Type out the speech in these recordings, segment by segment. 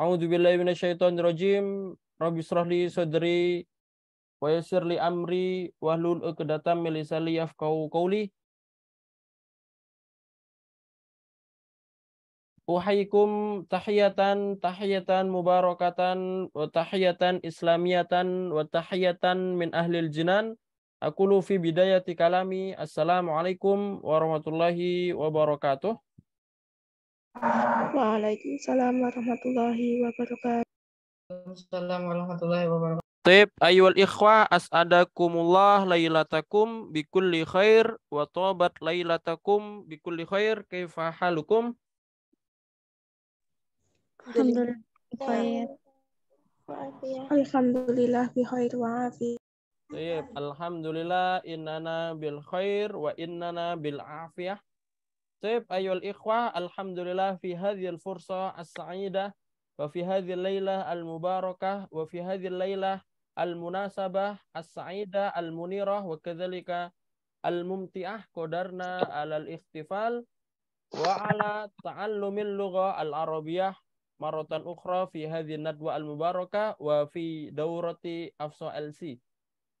A'udzubillahi minasyaitonirrajim. Rabbi srahli sadri wa yassir li amri wahlul 'uqdatam min lisani yafqahu qawli. Uhayyikum tahiyatan tahiyatan mubarakatan wa tahiyatan islamiyatan wa tahiyatan min ahlil jinan. Aku lufi bidayati kalami. Assalamualaikum warahmatullahi wabarakatuh. Waalaikumsalam warahmatullahi wabarakatuh. Waalaikumsalam warahmatullahi wabarakatuh. Tip ayyul ikhwa as'adakumullah lailatakum bikulli khair wa tabat lailatakum bikulli khair kaifa halukum? Alhamdulillah Alhamdulillah bi khair wa afi. Tip alhamdulillah innana bil khair wa innana bil afiyah. Taib ayol ikhwah, alhamdulillah fi hadhil fursa as-sa'idah wa fi hadhil lailah al-mubarakah wa fi hadhil lailah al-munasabah as-sa'idah al-munirah wa kadzalika al-mumti'ah qadarna al ikhtifal wa ala ta'allumil lugha al-arabiyyah marotan ukhra fi hadhihi nadwa al-mubarakah wa fi daurati afsa LC.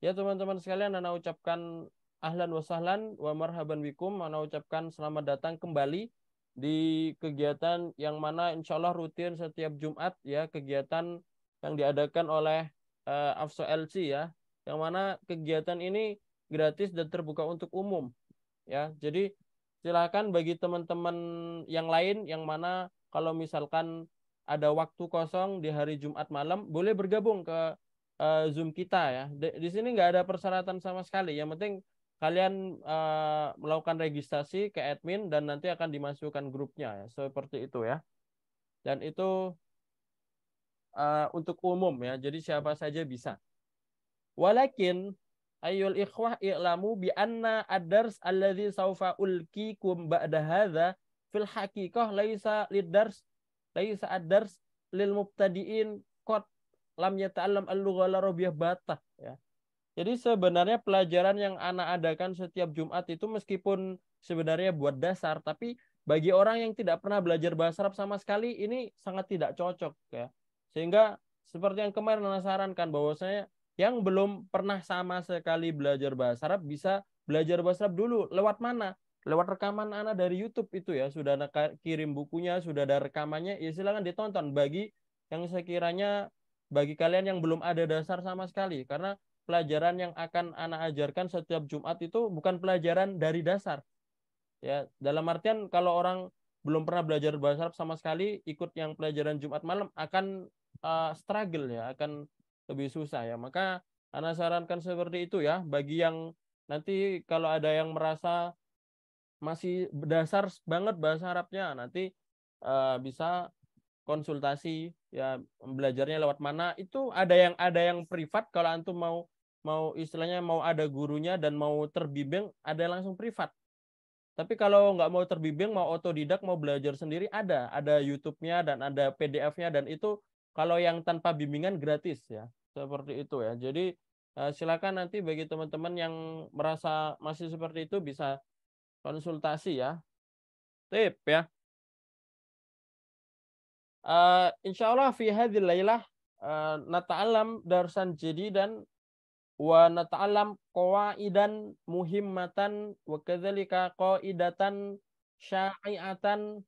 Ya teman-teman sekalian Nana ucapkan ahlan wa sahlan wa marhaban bikum. Mana ucapkan selamat datang kembali di kegiatan yang mana insya Allah rutin setiap Jumat ya kegiatan yang diadakan oleh uh, AFSO LC ya. Yang mana kegiatan ini gratis dan terbuka untuk umum ya. Jadi silahkan bagi teman-teman yang lain yang mana kalau misalkan ada waktu kosong di hari Jumat malam boleh bergabung ke uh, Zoom kita ya. Di, di sini nggak ada persyaratan sama sekali. Yang penting kalian uh, melakukan registrasi ke admin dan nanti akan dimasukkan grupnya ya. seperti itu ya dan itu uh, untuk umum ya jadi siapa saja bisa walakin ayul ikhwah i'lamu bi anna ad-dars alladhi saufa ulkikum ba'da hadza fil haqiqah laisa lidars laisa adars dars lil mubtadiin kot lam yata'allam al-lugha al-arabiyyah bata ya jadi sebenarnya pelajaran yang anak adakan setiap Jumat itu meskipun sebenarnya buat dasar, tapi bagi orang yang tidak pernah belajar bahasa Arab sama sekali ini sangat tidak cocok ya. Sehingga seperti yang kemarin Nana sarankan bahwasanya yang belum pernah sama sekali belajar bahasa Arab bisa belajar bahasa Arab dulu lewat mana? Lewat rekaman anak dari YouTube itu ya, sudah anak kirim bukunya, sudah ada rekamannya, ya silakan ditonton bagi yang sekiranya bagi kalian yang belum ada dasar sama sekali karena pelajaran yang akan anak ajarkan setiap Jumat itu bukan pelajaran dari dasar. Ya, dalam artian kalau orang belum pernah belajar bahasa Arab sama sekali ikut yang pelajaran Jumat malam akan uh, struggle ya, akan lebih susah ya. Maka anak sarankan seperti itu ya bagi yang nanti kalau ada yang merasa masih dasar banget bahasa Arabnya nanti uh, bisa konsultasi ya belajarnya lewat mana itu ada yang ada yang privat kalau antum mau mau istilahnya mau ada gurunya dan mau terbimbing ada langsung privat. Tapi kalau nggak mau terbimbing, mau otodidak, mau belajar sendiri ada, ada YouTube-nya dan ada PDF-nya dan itu kalau yang tanpa bimbingan gratis ya seperti itu ya. Jadi eh, silakan nanti bagi teman-teman yang merasa masih seperti itu bisa konsultasi ya. Tip ya. Uh, insya Allah fi hadil lailah uh, eh, alam darsan jadi dan wa nata'alam qawaidan muhimmatan wa kadzalika qaidatan syai'atan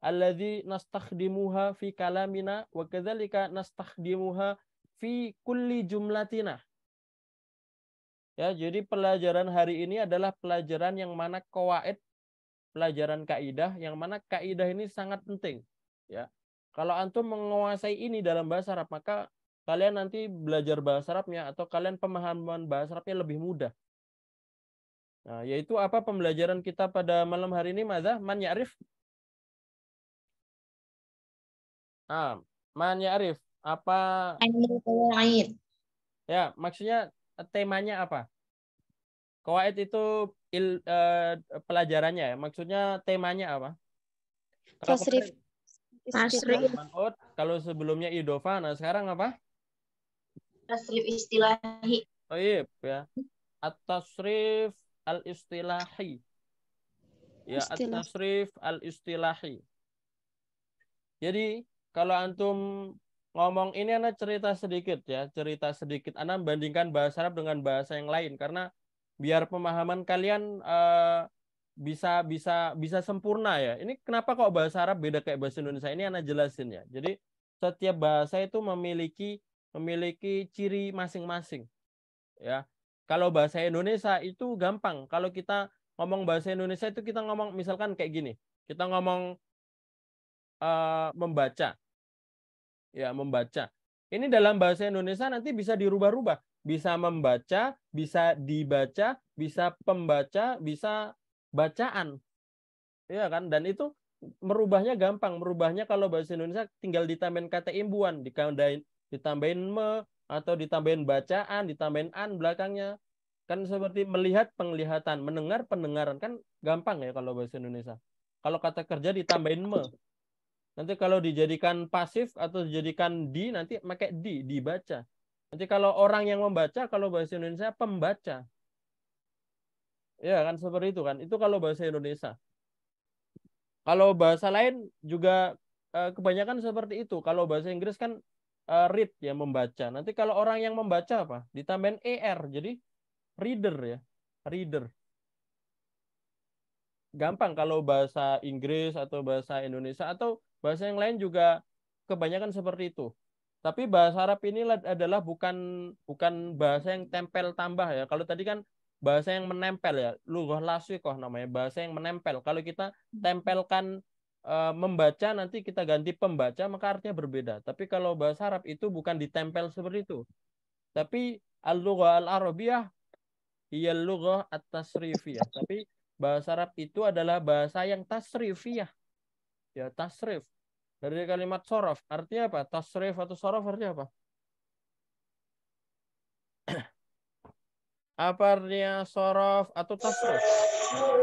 alladzi nastakhdimuha fi kalamina wa kadzalika nastakhdimuha fi kulli jumlatina ya jadi pelajaran hari ini adalah pelajaran yang mana qawaid pelajaran kaidah yang mana kaidah ini sangat penting ya kalau antum menguasai ini dalam bahasa Arab maka kalian nanti belajar bahasa Arabnya atau kalian pemahaman bahasa Arabnya lebih mudah. Nah, yaitu apa pembelajaran kita pada malam hari ini, Mazah? Man ya'rif? Ah, man ya'rif. Apa? Ya, maksudnya temanya apa? Kawaid itu il, uh, pelajarannya ya. Maksudnya temanya apa? Tasrif. Tasrif. Kalau sebelumnya idofa, nah sekarang apa? tasrif istilahi. Baik ya. At-tasrif al-istilahi. Ya, atas at-tasrif al-istilahi. Jadi, kalau antum ngomong ini anak cerita sedikit ya, cerita sedikit. anak bandingkan bahasa Arab dengan bahasa yang lain karena biar pemahaman kalian uh, bisa bisa bisa sempurna ya. Ini kenapa kok bahasa Arab beda kayak bahasa Indonesia ini anak jelasin ya. Jadi, setiap bahasa itu memiliki memiliki ciri masing-masing. Ya. Kalau bahasa Indonesia itu gampang. Kalau kita ngomong bahasa Indonesia itu kita ngomong misalkan kayak gini. Kita ngomong uh, membaca. Ya, membaca. Ini dalam bahasa Indonesia nanti bisa dirubah-rubah. Bisa membaca, bisa dibaca, bisa pembaca, bisa bacaan. ya kan? Dan itu merubahnya gampang. Merubahnya kalau bahasa Indonesia tinggal ditambahin kata imbuan, ditambahin me, atau ditambahin bacaan, ditambahin an belakangnya. Kan seperti melihat penglihatan, mendengar pendengaran. Kan gampang ya kalau bahasa Indonesia. Kalau kata kerja ditambahin me. Nanti kalau dijadikan pasif atau dijadikan di, nanti pakai di, dibaca. Nanti kalau orang yang membaca, kalau bahasa Indonesia pembaca. Ya kan seperti itu kan. Itu kalau bahasa Indonesia. Kalau bahasa lain juga eh, kebanyakan seperti itu. Kalau bahasa Inggris kan uh, read ya membaca. Nanti kalau orang yang membaca apa? Ditambahin er jadi reader ya, reader. Gampang kalau bahasa Inggris atau bahasa Indonesia atau bahasa yang lain juga kebanyakan seperti itu. Tapi bahasa Arab ini adalah bukan bukan bahasa yang tempel tambah ya. Kalau tadi kan bahasa yang menempel ya, lughah lasikoh namanya, bahasa yang menempel. Kalau kita hmm. tempelkan uh, membaca nanti kita ganti pembaca maka artinya berbeda. Tapi kalau bahasa Arab itu bukan ditempel seperti itu. Tapi al-lughah al-arabiyah hiya al-lughah at-tasrifiyah. Tapi bahasa Arab itu adalah bahasa yang tasrifiyah. Ya, tasrif. Dari kalimat sorof. Artinya apa? Tasrif atau sorof artinya apa? apa artinya sorof atau tasrif?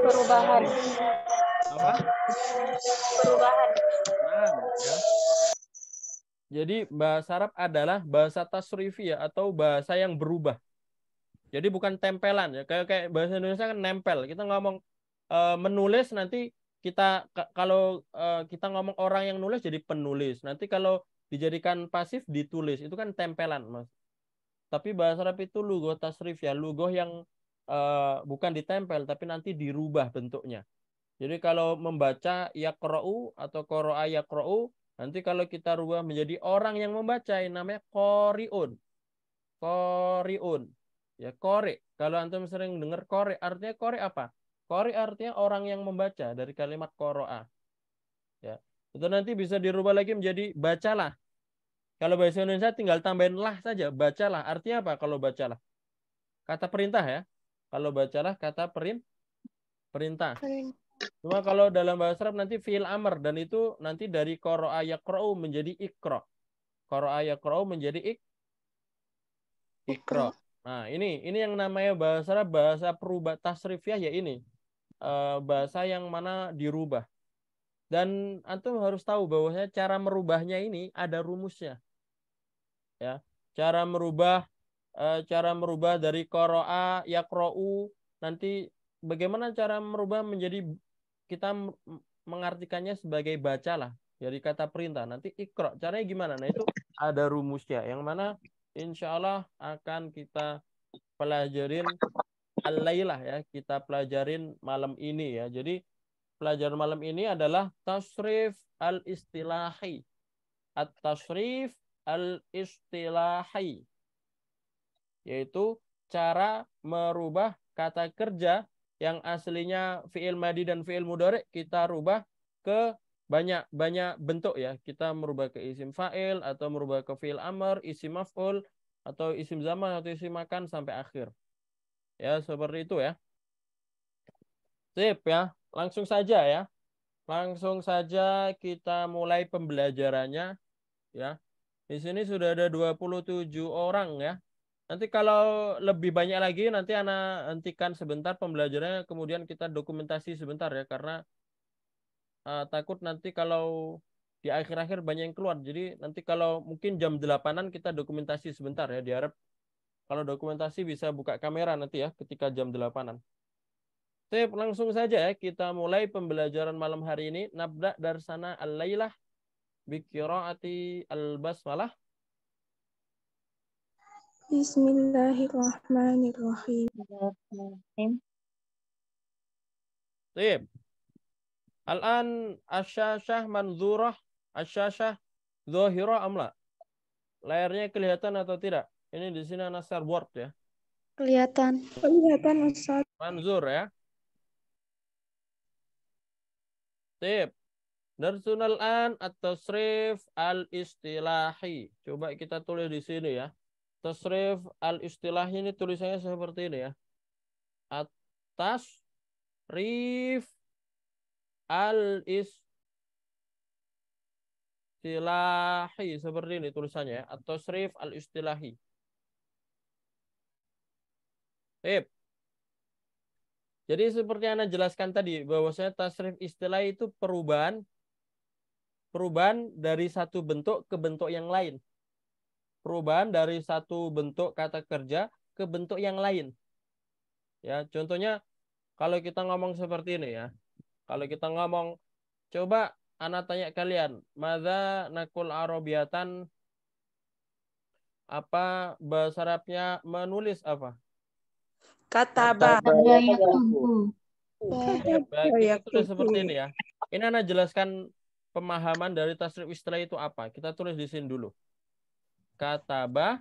Perubahan apa? Perubahan. Nah, Jadi bahasa Arab adalah bahasa tasrifi ya atau bahasa yang berubah. Jadi bukan tempelan ya. Kayak kayak bahasa Indonesia kan nempel. Kita ngomong e, menulis nanti kita kalau e, kita ngomong orang yang nulis jadi penulis. Nanti kalau dijadikan pasif ditulis itu kan tempelan, Mas. Tapi bahasa Arab itu lugo tasrif ya, lugo yang e, bukan ditempel tapi nanti dirubah bentuknya. Jadi kalau membaca yakro'u atau koroa yakro'u, nanti kalau kita rubah menjadi orang yang membaca yang namanya koriun, koriun, Ya kore. Kalau antum sering dengar kore, artinya kore apa? Kore artinya orang yang membaca dari kalimat koroa. Ya. Itu nanti bisa dirubah lagi menjadi bacalah. Kalau bahasa Indonesia tinggal tambahin lah saja, bacalah. Artinya apa kalau bacalah? Kata perintah ya. Kalau bacalah kata perin perintah. perintah. Cuma kalau dalam bahasa Arab nanti fiil amr dan itu nanti dari koro ayakra'u menjadi ikro. Koro ayakra'u menjadi ik ikro. Nah, ini ini yang namanya bahasa Arab bahasa perubah tasrifiah ya ini. Eh, bahasa yang mana dirubah. Dan antum harus tahu bahwasanya cara merubahnya ini ada rumusnya. Ya, cara merubah eh, cara merubah dari koroa yakrou nanti bagaimana cara merubah menjadi kita mengartikannya sebagai bacalah jadi kata perintah nanti ikro caranya gimana nah itu ada rumusnya yang mana insya Allah akan kita pelajarin alailah ya kita pelajarin malam ini ya jadi pelajaran malam ini adalah tasrif al istilahi at tasrif al istilahi yaitu cara merubah kata kerja yang aslinya fiil madi dan fiil mudore kita rubah ke banyak-banyak bentuk ya. Kita merubah ke isim fa'il atau merubah ke fiil amr, isim maf'ul atau isim zaman atau isim makan sampai akhir. Ya, seperti itu ya. Sip ya. Langsung saja ya. Langsung saja kita mulai pembelajarannya ya. Di sini sudah ada 27 orang ya Nanti kalau lebih banyak lagi nanti Ana hentikan sebentar pembelajarannya kemudian kita dokumentasi sebentar ya karena uh, takut nanti kalau di akhir-akhir banyak yang keluar. Jadi nanti kalau mungkin jam 8-an kita dokumentasi sebentar ya diharap kalau dokumentasi bisa buka kamera nanti ya ketika jam 8-an. Sip, langsung saja ya kita mulai pembelajaran malam hari ini. Nabda darsana al-lailah bi qiraati al-basmalah Bismillahirrahmanirrahim. Tip. Al-an asyashah manzurah asyashah zahirah amla. Layarnya kelihatan atau tidak? Ini di sini nasar word ya. Kelihatan. Kelihatan Ustaz. Manzur ya. Tip. Darsunal an atau tasrif al-istilahi. Coba kita tulis di sini ya. Tasrif al istilah ini tulisannya seperti ini ya. Atas rif al-istilahi seperti ini tulisannya ya. atau srif al-istilahi. Sip. Jadi seperti yang Anda jelaskan tadi bahwasanya tasrif istilah itu perubahan perubahan dari satu bentuk ke bentuk yang lain perubahan dari satu bentuk kata kerja ke bentuk yang lain. Ya, contohnya kalau kita ngomong seperti ini ya. Kalau kita ngomong coba anak tanya kalian, "Madza nakul arabiatan?" Apa bahasa Arabnya menulis apa? Kata bayaku. Baik, itu seperti ini ya. Ini anak jelaskan pemahaman dari tasrif istilah itu apa. Kita tulis di sini dulu kataba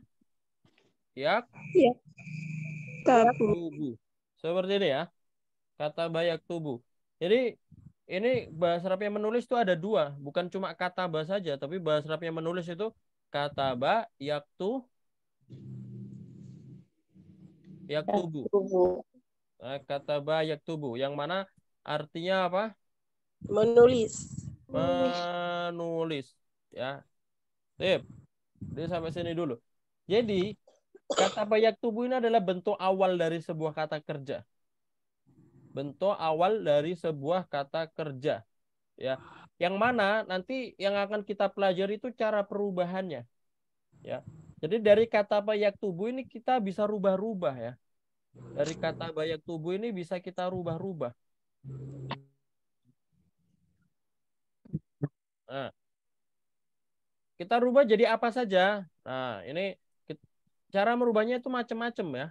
yak ya. Iya. tubuh. Seperti ini ya. Kata bayak tubuh. Jadi ini bahasa Arab yang menulis itu ada dua, bukan cuma kata bahasa saja, tapi bahasa Arab yang menulis itu kataba Yak tubuh. Nah, bayak tubuh. Eh, yang mana artinya apa? Menulis. Menulis ya. Tip. Dia sampai sini dulu. Jadi, kata bayak tubuh ini adalah bentuk awal dari sebuah kata kerja. Bentuk awal dari sebuah kata kerja. Ya. Yang mana nanti yang akan kita pelajari itu cara perubahannya. Ya. Jadi dari kata bayak tubuh ini kita bisa rubah-rubah ya. Dari kata bayak tubuh ini bisa kita rubah-rubah. Nah, kita rubah jadi apa saja. Nah, ini cara merubahnya itu macam-macam ya.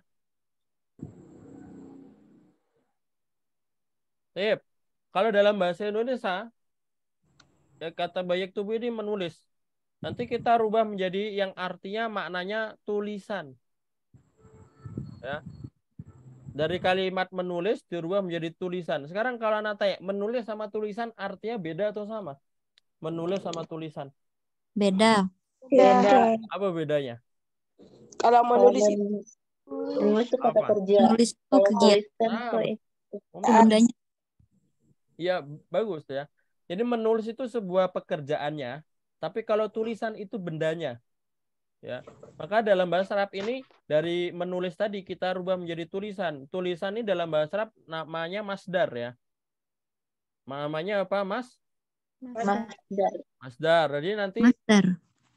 Sip. Kalau dalam bahasa Indonesia, ya kata banyak tubuh ini menulis. Nanti kita rubah menjadi yang artinya maknanya tulisan. Ya. Dari kalimat menulis dirubah menjadi tulisan. Sekarang kalau anak tanya, menulis sama tulisan artinya beda atau sama? Menulis sama tulisan. Beda. Iya, Beda. Iya. Apa bedanya? Kalau menulis itu menulis itu kata kerja. Menulis itu kegiatan. Tandanya. Iya, bagus ya. Jadi menulis itu sebuah pekerjaannya, tapi kalau tulisan itu bendanya. Ya. Maka dalam bahasa Arab ini dari menulis tadi kita rubah menjadi tulisan. Tulisan ini dalam bahasa Arab namanya masdar ya. Namanya apa, Mas? Masdar. Masdar. Jadi nanti Masdar.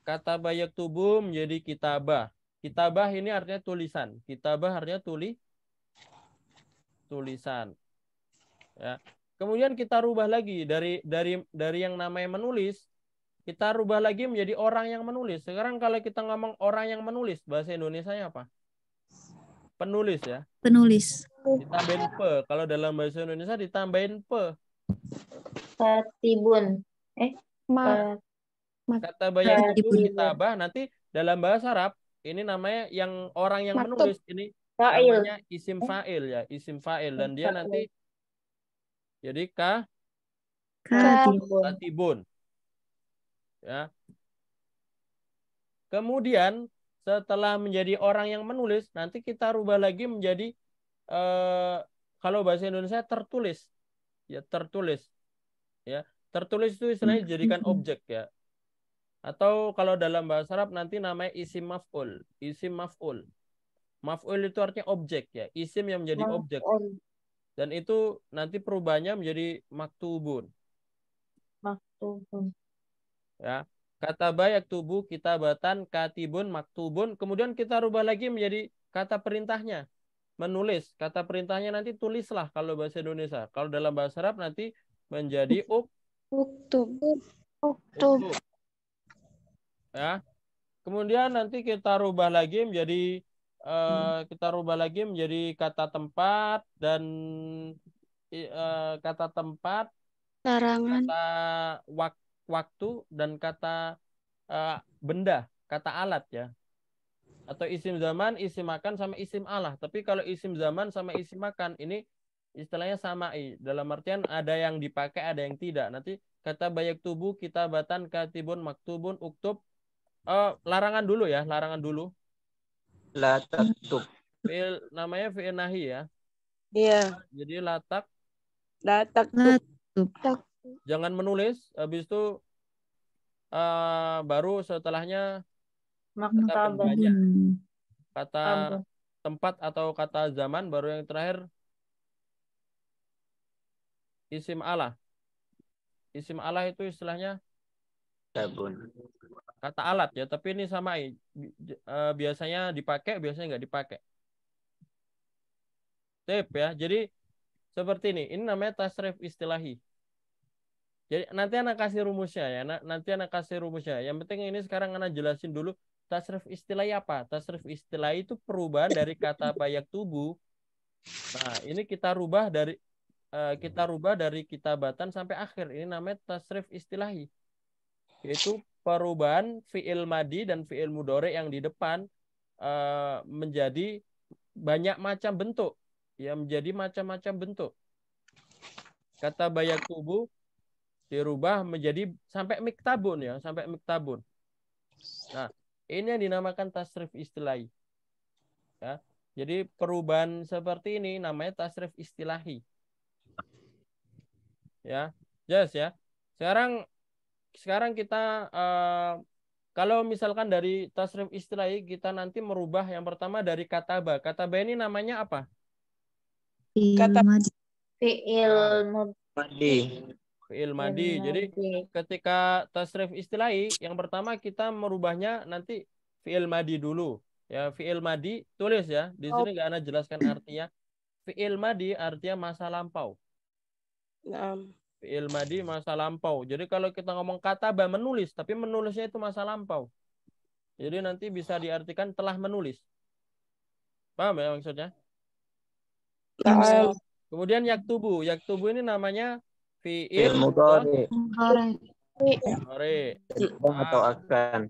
kata bayak tubuh menjadi kitabah. Kitabah ini artinya tulisan. Kitabah artinya tuli tulisan. Ya. Kemudian kita rubah lagi dari dari dari yang namanya menulis, kita rubah lagi menjadi orang yang menulis. Sekarang kalau kita ngomong orang yang menulis, bahasa Indonesia-nya apa? Penulis ya. Penulis. Ditambahin pe. Kalau dalam bahasa Indonesia ditambahin pe katibun. Eh, ma, ma kata banyak itu ditambah nanti dalam bahasa Arab ini namanya yang orang yang Maktub. menulis ini fa'il. namanya isim eh? fa'il ya, isim fa'il dan dia nanti jadi ka katibun. katibun. Ya. Kemudian setelah menjadi orang yang menulis, nanti kita rubah lagi menjadi eh, kalau bahasa Indonesia tertulis. Ya, tertulis ya tertulis itu istilahnya hmm. jadikan objek ya atau kalau dalam bahasa Arab nanti namanya isim maf'ul isim maf'ul maf'ul itu artinya objek ya isim yang menjadi objek dan itu nanti perubahannya menjadi maktubun maktubun ya kata bayak tubuh kita batan katibun maktubun kemudian kita rubah lagi menjadi kata perintahnya menulis kata perintahnya nanti tulislah kalau bahasa Indonesia kalau dalam bahasa Arab nanti menjadi uk uktub. Uktub. Ya. Kemudian nanti kita rubah lagi menjadi uh, hmm. kita rubah lagi menjadi kata tempat dan uh, kata tempat, larangan, kata wak waktu dan kata uh, benda, kata alat ya. Atau isim zaman, isim makan sama isim Allah. Tapi kalau isim zaman sama isim makan ini istilahnya sama i dalam artian ada yang dipakai ada yang tidak nanti kata banyak tubuh kita batan katibun maktubun uktub uh, larangan dulu ya larangan dulu latak tuh fiil namanya fiil nahi ya iya jadi latak latak tuh jangan menulis habis itu uh, baru setelahnya kata hmm. kata tempat atau kata zaman baru yang terakhir isim Allah. Isim Allah itu istilahnya sabun. Kata alat ya, tapi ini sama e, biasanya dipakai, biasanya nggak dipakai. Tip ya. Jadi seperti ini, ini namanya tasrif istilahi. Jadi nanti anak kasih rumusnya ya, nanti anak kasih rumusnya. Yang penting ini sekarang anak jelasin dulu tasrif istilahi apa? Tasrif istilahi itu perubahan dari kata payak tubuh. Nah, ini kita rubah dari uh, kita hmm. rubah dari kitabatan sampai akhir. Ini namanya tasrif istilahi. Yaitu perubahan fiil madi dan fiil mudore yang di depan uh, menjadi banyak macam bentuk. Ya menjadi macam-macam bentuk. Kata bayak tubuh dirubah menjadi sampai miktabun ya, sampai miktabun. Nah, ini yang dinamakan tasrif istilahi. Ya. Jadi perubahan seperti ini namanya tasrif istilahi ya jelas ya sekarang sekarang kita uh, kalau misalkan dari tasrif istilah kita nanti merubah yang pertama dari kata kataba. Kataba ini namanya apa? Kata ah. fi'il madi. Fi'il madi. Jadi ketika tasrif istilah, yang pertama kita merubahnya nanti fi'il madi dulu. Ya, fi'il madi tulis ya. Di sini oh. nggak oh. ana jelaskan artinya. Fi'il madi artinya masa lampau. Naam. Fi'il madi masa lampau. Jadi kalau kita ngomong kata kataba menulis, tapi menulisnya itu masa lampau. Jadi nanti bisa diartikan telah menulis. Paham ya maksudnya? yak Kemudian yak Yaktubu ini namanya fi'il mudhari. Mudhari. atau akan.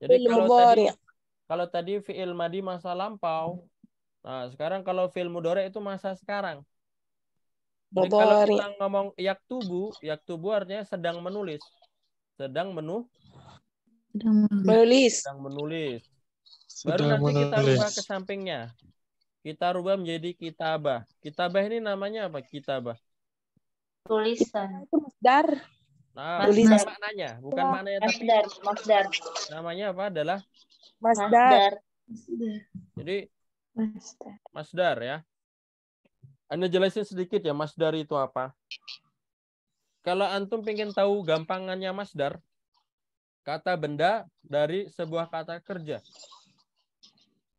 Jadi kalau tadi kalau tadi fi'il madi masa lampau. Nah, sekarang kalau fi'il mudhari itu masa sekarang. Jadi Kalau kita ya. ngomong yak tubuh, yak tubuh artinya sedang menulis. Sedang menu sedang menulis. Sedang menulis. Baru sedang nanti menulis. kita rubah ke sampingnya. Kita rubah menjadi kitabah. Kitabah ini namanya apa? Kitabah. Tulisan. Itu masdar. Nah, masdar. maknanya, bukan maknanya masdar, masdar. Namanya apa adalah masdar. masdar. Jadi masdar. masdar ya. Anda jelasin sedikit ya masdar itu apa? Kalau antum pengen tahu gampangannya masdar, kata benda dari sebuah kata kerja.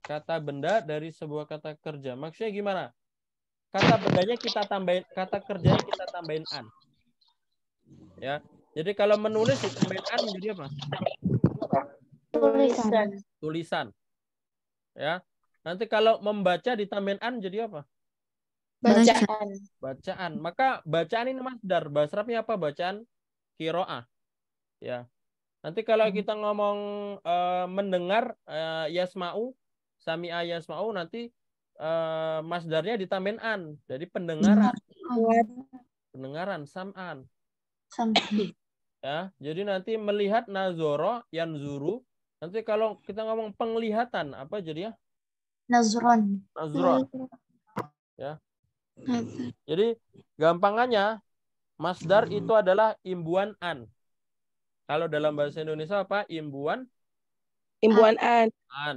Kata benda dari sebuah kata kerja. Maksudnya gimana? Kata bendanya kita tambahin, kata kerjanya kita tambahin an. Ya. Jadi kalau menulis ditambahin an jadi apa? Tulisan. Tulisan. Ya. Nanti kalau membaca ditambahin an jadi apa? Bacaan. Bacaan. Maka bacaan ini masdar. basrapnya apa bacaan? Kiroah. Ya. Nanti kalau hmm. kita ngomong uh, mendengar uh, yasmau, sami yasmau nanti uh, eh, masdarnya ditambahin an. Jadi pendengaran. Pendengaran sam'an. Sampai. Ya, jadi nanti melihat nazoro zuru Nanti kalau kita ngomong penglihatan apa jadinya? Nazron. Nazron. Ya, jadi gampangannya masdar hmm. itu adalah imbuan an. Kalau dalam bahasa Indonesia apa? Imbuan imbuan an. an.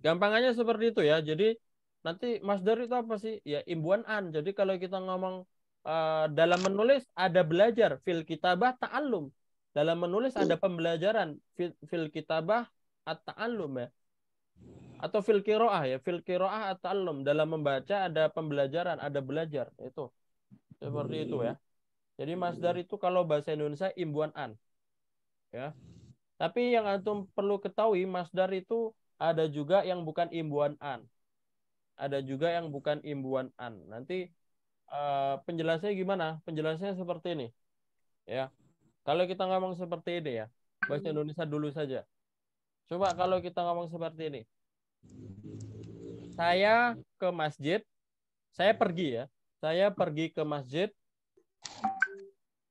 Gampangannya seperti itu ya. Jadi nanti masdar itu apa sih? Ya imbuan an. Jadi kalau kita ngomong uh, dalam menulis ada belajar fil kitabah ta'allum. Dalam menulis ada hmm. pembelajaran fil, fil kitabah at-ta'allum ya atau fil kiroah ya fil kiroah alam dalam membaca ada pembelajaran ada belajar itu seperti itu ya jadi masdar itu kalau bahasa Indonesia imbuan an ya tapi yang antum perlu ketahui masdar itu ada juga yang bukan imbuan an ada juga yang bukan imbuan an nanti uh, eh, penjelasannya gimana penjelasannya seperti ini ya kalau kita ngomong seperti ini ya bahasa Indonesia dulu saja coba kalau kita ngomong seperti ini saya ke masjid, saya pergi ya. Saya pergi ke masjid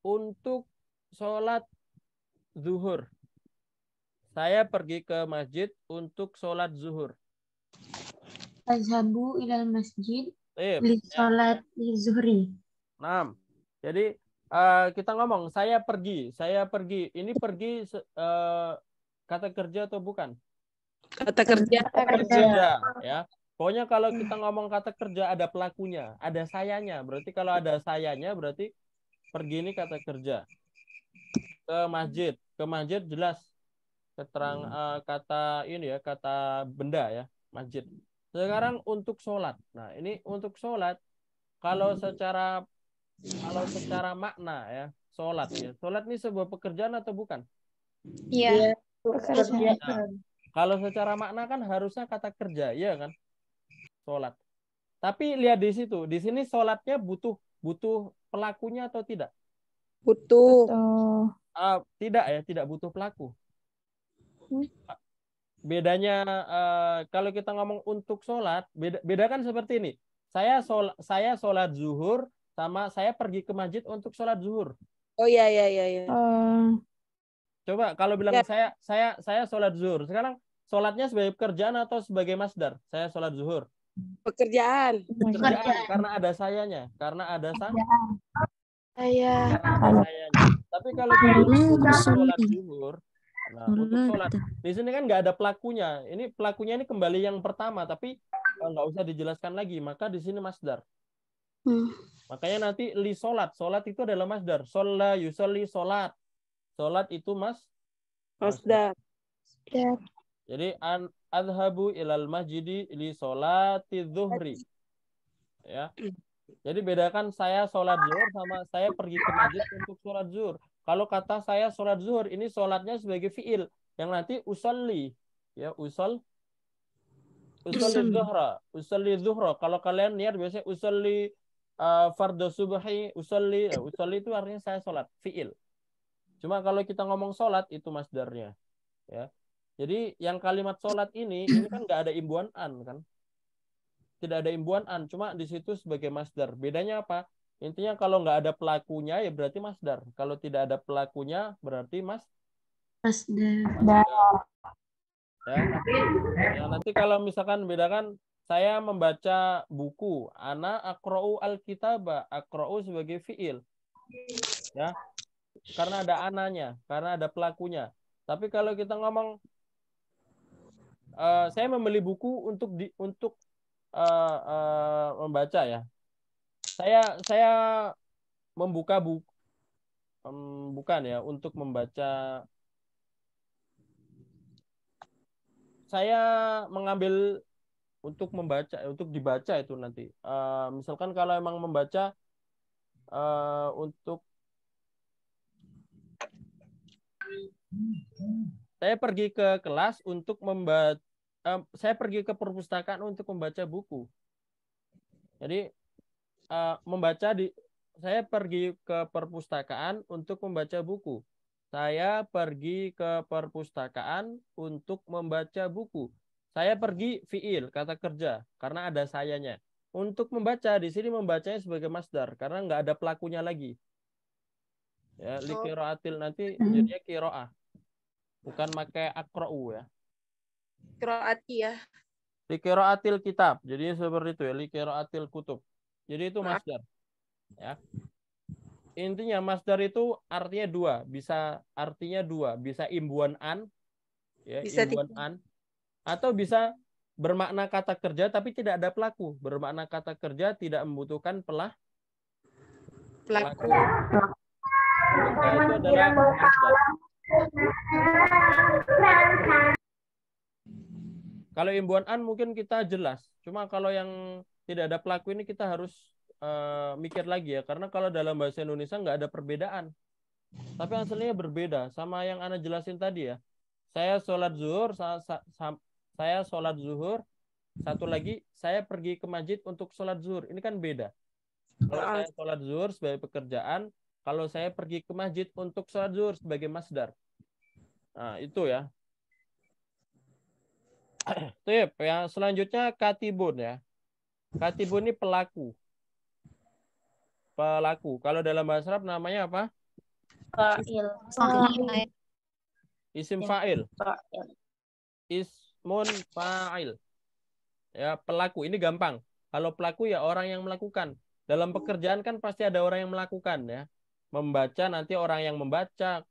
untuk sholat zuhur. Saya pergi ke masjid untuk sholat zuhur. Azhabu ilal masjid eh, li sholat li zuhri. Nah, jadi uh, kita ngomong saya pergi, saya pergi. Ini pergi uh, kata kerja atau bukan? Kata kerja. Kata kerja. Ya. Pokoknya kalau kita ngomong kata kerja ada pelakunya, ada sayanya. Berarti kalau ada sayanya berarti pergi ini kata kerja. Ke masjid, ke masjid jelas keterang hmm. uh, kata ini ya, kata benda ya, masjid. Sekarang hmm. untuk sholat. Nah, ini untuk sholat kalau hmm. secara kalau secara makna ya, sholat ya. Sholat ini sebuah pekerjaan atau bukan? Iya, iya. pekerjaan. Nah, kalau secara makna kan harusnya kata kerja, ya kan? Sholat. Tapi lihat di situ, di sini sholatnya butuh butuh pelakunya atau tidak? Butuh. Uh, tidak ya, tidak butuh pelaku. Hmm. Ah, bedanya uh, kalau kita ngomong untuk sholat, beda bedakan seperti ini. Saya sol saya sholat zuhur sama saya pergi ke masjid untuk sholat zuhur. Oh iya iya iya. iya. Uh Coba kalau bilang ya. saya saya saya sholat zuhur. Sekarang sholatnya sebagai pekerjaan atau sebagai masdar? Saya sholat zuhur. Pekerjaan. Pekerjaan, oh pekerjaan. karena ada sayanya, karena ada sang. Iya. Saya. Tapi kalau kita hmm, sholat zuhur, nah hmm, untuk sholat gitu. di sini kan nggak ada pelakunya. Ini pelakunya ini kembali yang pertama, tapi eh, nggak usah dijelaskan lagi. Maka di sini masdar. Hmm. Makanya nanti li sholat, sholat itu adalah masdar. Sholat, yusolli, sholat. Sholat itu mas? Masdar. Ya. Jadi an adhabu ilal masjidi li sholati zuhri. Ya. Jadi bedakan saya sholat zuhur sama saya pergi ke masjid untuk sholat zuhur. Kalau kata saya sholat zuhur, ini sholatnya sebagai fiil. Yang nanti usalli. Ya, usal. Usalli zuhra. Usalli zuhra. Kalau kalian niat biasanya usalli uh, fardu subhi. Uh, usalli itu artinya saya sholat. Fiil. Cuma kalau kita ngomong sholat itu masdarnya, ya. Jadi yang kalimat sholat ini ini kan nggak ada imbuan an kan, tidak ada imbuan an, cuma di situ sebagai masdar. Bedanya apa? Intinya kalau nggak ada pelakunya ya berarti masdar. Kalau tidak ada pelakunya berarti mas masdar. Ya, Ya. ya nanti kalau misalkan bedakan saya membaca buku, ana akrou alkitaba, akrou sebagai fiil. Ya, karena ada ananya, karena ada pelakunya. Tapi kalau kita ngomong uh, saya membeli buku untuk di, untuk uh, uh, membaca ya. Saya saya membuka buku um, bukan ya untuk membaca saya mengambil untuk membaca untuk dibaca itu nanti uh, misalkan kalau emang membaca uh, untuk Saya pergi ke kelas untuk membaca uh, saya pergi ke perpustakaan untuk membaca buku. Jadi uh, membaca di saya pergi ke perpustakaan untuk membaca buku. Saya pergi ke perpustakaan untuk membaca buku. Saya pergi fiil kata kerja karena ada sayanya. Untuk membaca di sini membacanya sebagai masdar karena nggak ada pelakunya lagi. Ya, kiroatil nanti mm-hmm. jadinya kiroah. Bukan pakai u ya. Kiroati ya. Likiroatil kitab. Jadi seperti itu ya. Likiroatil kutub. Jadi itu masdar. Ya. Intinya masdar itu artinya dua. Bisa artinya dua. Bisa imbuan an. Ya, bisa imbuan tiga. an. Atau bisa bermakna kata kerja tapi tidak ada pelaku. Bermakna kata kerja tidak membutuhkan pelah. Pelaku. pelaku. itu adalah kalau imbuan an mungkin kita jelas. Cuma kalau yang tidak ada pelaku ini kita harus uh, mikir lagi ya. Karena kalau dalam bahasa Indonesia nggak ada perbedaan. Tapi hasilnya berbeda sama yang Anda jelasin tadi ya. Saya sholat zuhur, saya, saya sholat zuhur. Satu lagi, saya pergi ke masjid untuk sholat zuhur. Ini kan beda. Kalau saya sholat zuhur sebagai pekerjaan, kalau saya pergi ke masjid untuk sholat zuhur sebagai masdar. Nah, itu ya. Tip ya, selanjutnya katibun ya. Katibun ini pelaku. Pelaku. Kalau dalam bahasa Arab namanya apa? Fa'il. Isim fa'il. Ismun fa'il. Ya, pelaku. Ini gampang. Kalau pelaku ya orang yang melakukan. Dalam pekerjaan kan pasti ada orang yang melakukan ya. Membaca nanti orang yang membaca,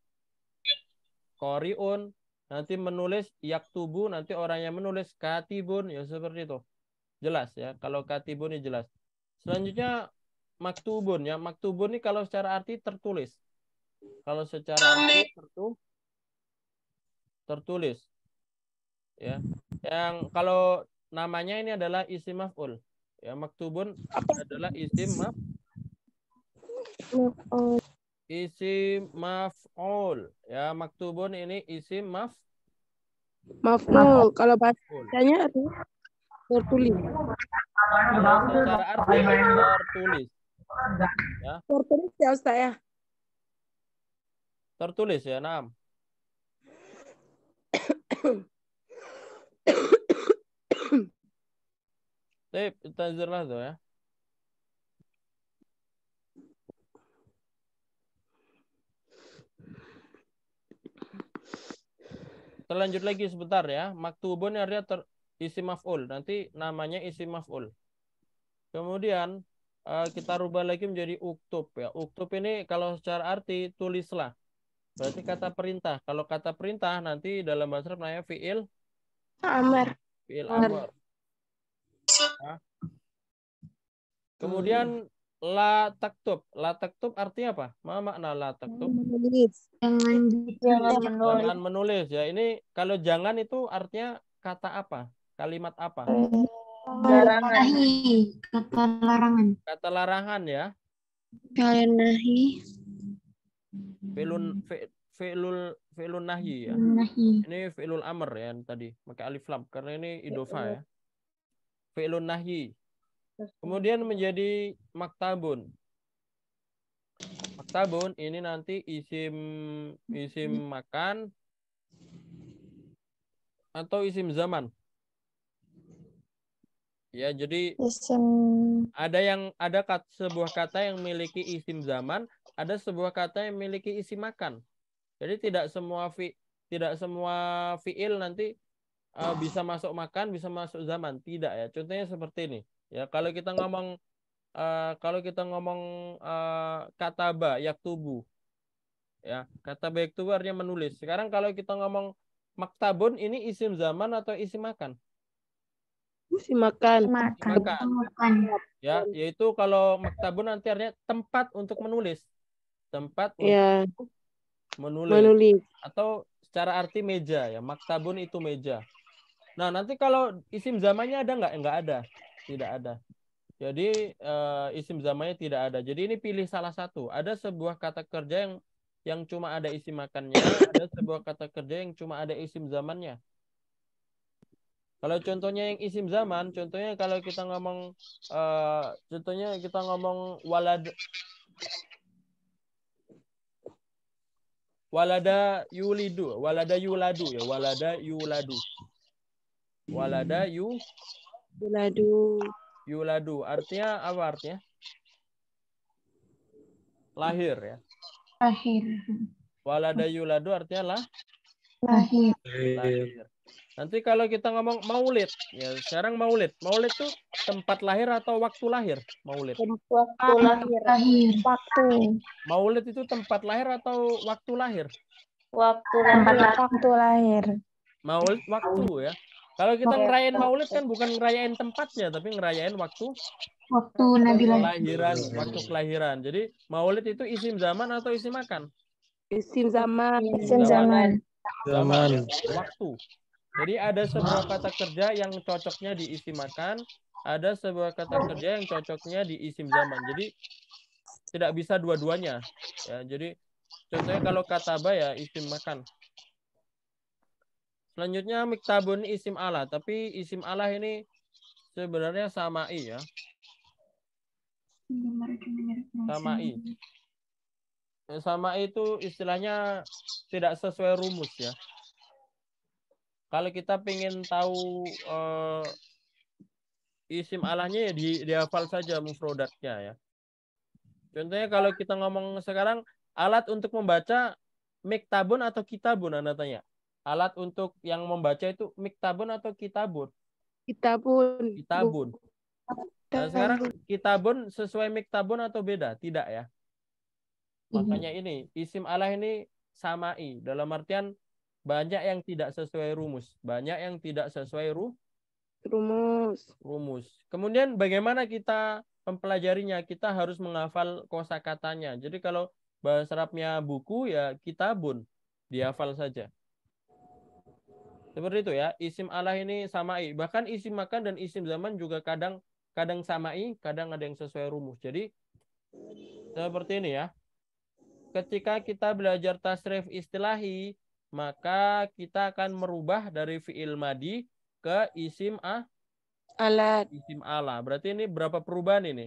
Koriun, nanti menulis Yak tubun nanti orang yang menulis katibun, ya seperti itu. Jelas ya, kalau katibun ini ya jelas. Selanjutnya maktubun ya. Maktubun ini kalau secara arti tertulis. Kalau secara arti tertu, tertulis. Ya. Yang kalau namanya ini adalah isim maf'ul. Ya, maktubun adalah isim maf'ul isim maf'ul ya maktubun ini isim maf maf'ul kalau itu tertulis secara arti tertulis ya tertulis ya Ustaz ya tertulis ya Nam Tip, tanzir tuh ya. Kita lanjut lagi sebentar ya. Maktubun artinya ter, isi maf'ul. Nanti namanya isi maf'ul. Kemudian eh, kita rubah lagi menjadi uktub ya. Uktub ini kalau secara arti tulislah. Berarti kata perintah. Kalau kata perintah nanti dalam bahasa Arab namanya fiil amar. Fiil amar. Nah. Kemudian la taktub. La taktub artinya apa? Ma makna la taktub? Menulis. Jangan, menulis. Jangan menulis. Ya ini kalau jangan itu artinya kata apa? Kalimat apa? Larangan. Kata larangan. Kata larangan ya. Kalian nahi. Filun fe, fi'lul fi'lun nahi ya. Nahi. Ini fi'lul amr ya tadi, pakai alif lam karena ini idofa ya. Fi'lun nahi. Kemudian menjadi maktabun. Maktabun ini nanti isim isim hmm. makan atau isim zaman. Ya, jadi isim. ada yang ada kat, sebuah kata yang memiliki isim zaman, ada sebuah kata yang memiliki isim makan. Jadi tidak semua fi, tidak semua fiil nanti uh, bisa masuk makan, bisa masuk zaman, tidak ya. Contohnya seperti ini. Ya, kalau kita ngomong uh, kalau kita ngomong uh, eh, yak tubuh, Ya, kata yak tubuh artinya menulis. Sekarang kalau kita ngomong maktabun ini isim zaman atau isim makan? Isim makan. Makan. makan. Ya, yaitu kalau maktabun nanti artinya tempat untuk menulis. Tempat ya. untuk menulis. menulis. Atau secara arti meja ya, maktabun itu meja. Nah, nanti kalau isim zamannya ada nggak? enggak ada tidak ada. Jadi uh, isim zamannya tidak ada. Jadi ini pilih salah satu. Ada sebuah kata kerja yang yang cuma ada isim makannya, ada sebuah kata kerja yang cuma ada isim zamannya. Kalau contohnya yang isim zaman, contohnya kalau kita ngomong uh, contohnya kita ngomong walad walada yulidu, walada yuladu ya, walada yuladu. Walada yu Yuladu. Yuladu. Artinya apa artinya? Lahir ya. Lahir. Walada yuladu artinya lah. Lahir. Lahir. Nanti kalau kita ngomong maulid, ya sekarang maulid. Maulid itu tempat lahir atau waktu lahir? Maulid. Waktu lahir. lahir. Waktu. Maulid itu tempat lahir atau waktu lahir? Waktu lahir. Tempat waktu lahir. Maulid waktu ya. Kalau kita ngerayain maulid kan bukan ngerayain tempatnya, tapi ngerayain waktu waktu Nabi kelahiran, iya, iya, waktu iya. kelahiran. Jadi maulid itu isim zaman atau isim makan? Isim zaman. Isim zaman. Zaman. zaman. Waktu. Jadi ada sebuah kata kerja yang cocoknya di isim makan, ada sebuah kata kerja yang cocoknya di isim zaman. Jadi tidak bisa dua-duanya. Ya, jadi contohnya kalau kataba ya isim makan, Selanjutnya miktabun isim Allah, tapi isim Allah ini sebenarnya sama i ya. Sama i. Sama i itu istilahnya tidak sesuai rumus ya. Kalau kita pengen tahu uh, isim Allahnya ya di dihafal saja mufrodatnya ya. Contohnya kalau kita ngomong sekarang alat untuk membaca miktabun atau kitabun Anda tanya? alat untuk yang membaca itu miktabun atau kitabun? Kitabun. Kitabun. Nah, sekarang kitabun sesuai miktabun atau beda? Tidak ya? Mhm. Makanya ini isim Allah ini samai dalam artian banyak yang tidak sesuai rumus, banyak yang tidak sesuai ru rumus. Rumus. Kemudian bagaimana kita mempelajarinya? Kita harus menghafal kosakatanya. Jadi kalau bahasa Arabnya buku ya kitabun, dihafal saja. Seperti itu ya. Isim Allah ini samai. Bahkan isim makan dan isim zaman juga kadang kadang samai, kadang ada yang sesuai rumus. Jadi seperti ini ya. Ketika kita belajar tasrif istilahi, maka kita akan merubah dari fiil madi ke isim a alat. Isim ala. Berarti ini berapa perubahan ini?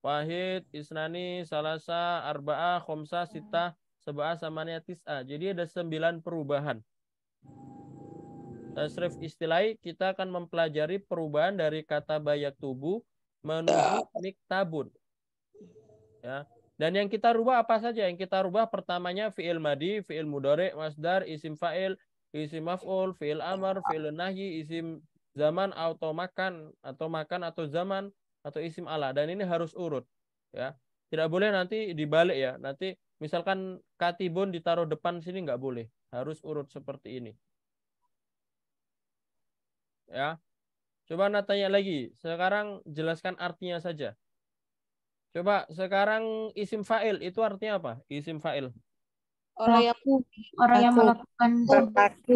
Wahid, Isnani, Salasa, Arba'a, Khomsa, Sita, Seba'a, samaniatis Tis'a. Jadi ada sembilan perubahan. Tasrif eh, istilahi kita akan mempelajari perubahan dari kata bayak tubuh menuju miktabun. Ya. Dan yang kita rubah apa saja? Yang kita rubah pertamanya fi'il madi, fi'il mudore, masdar, isim fa'il, isim maf'ul, fi'il amar, fi'il nahi, isim zaman atau makan atau makan atau zaman atau isim ala. Dan ini harus urut, ya. Tidak boleh nanti dibalik ya. Nanti misalkan katibun ditaruh depan sini nggak boleh. Harus urut seperti ini ya. Coba Anda tanya lagi. Sekarang jelaskan artinya saja. Coba sekarang isim fa'il itu artinya apa? Isim fa'il. Orang yang orang yang melakukan pelaku.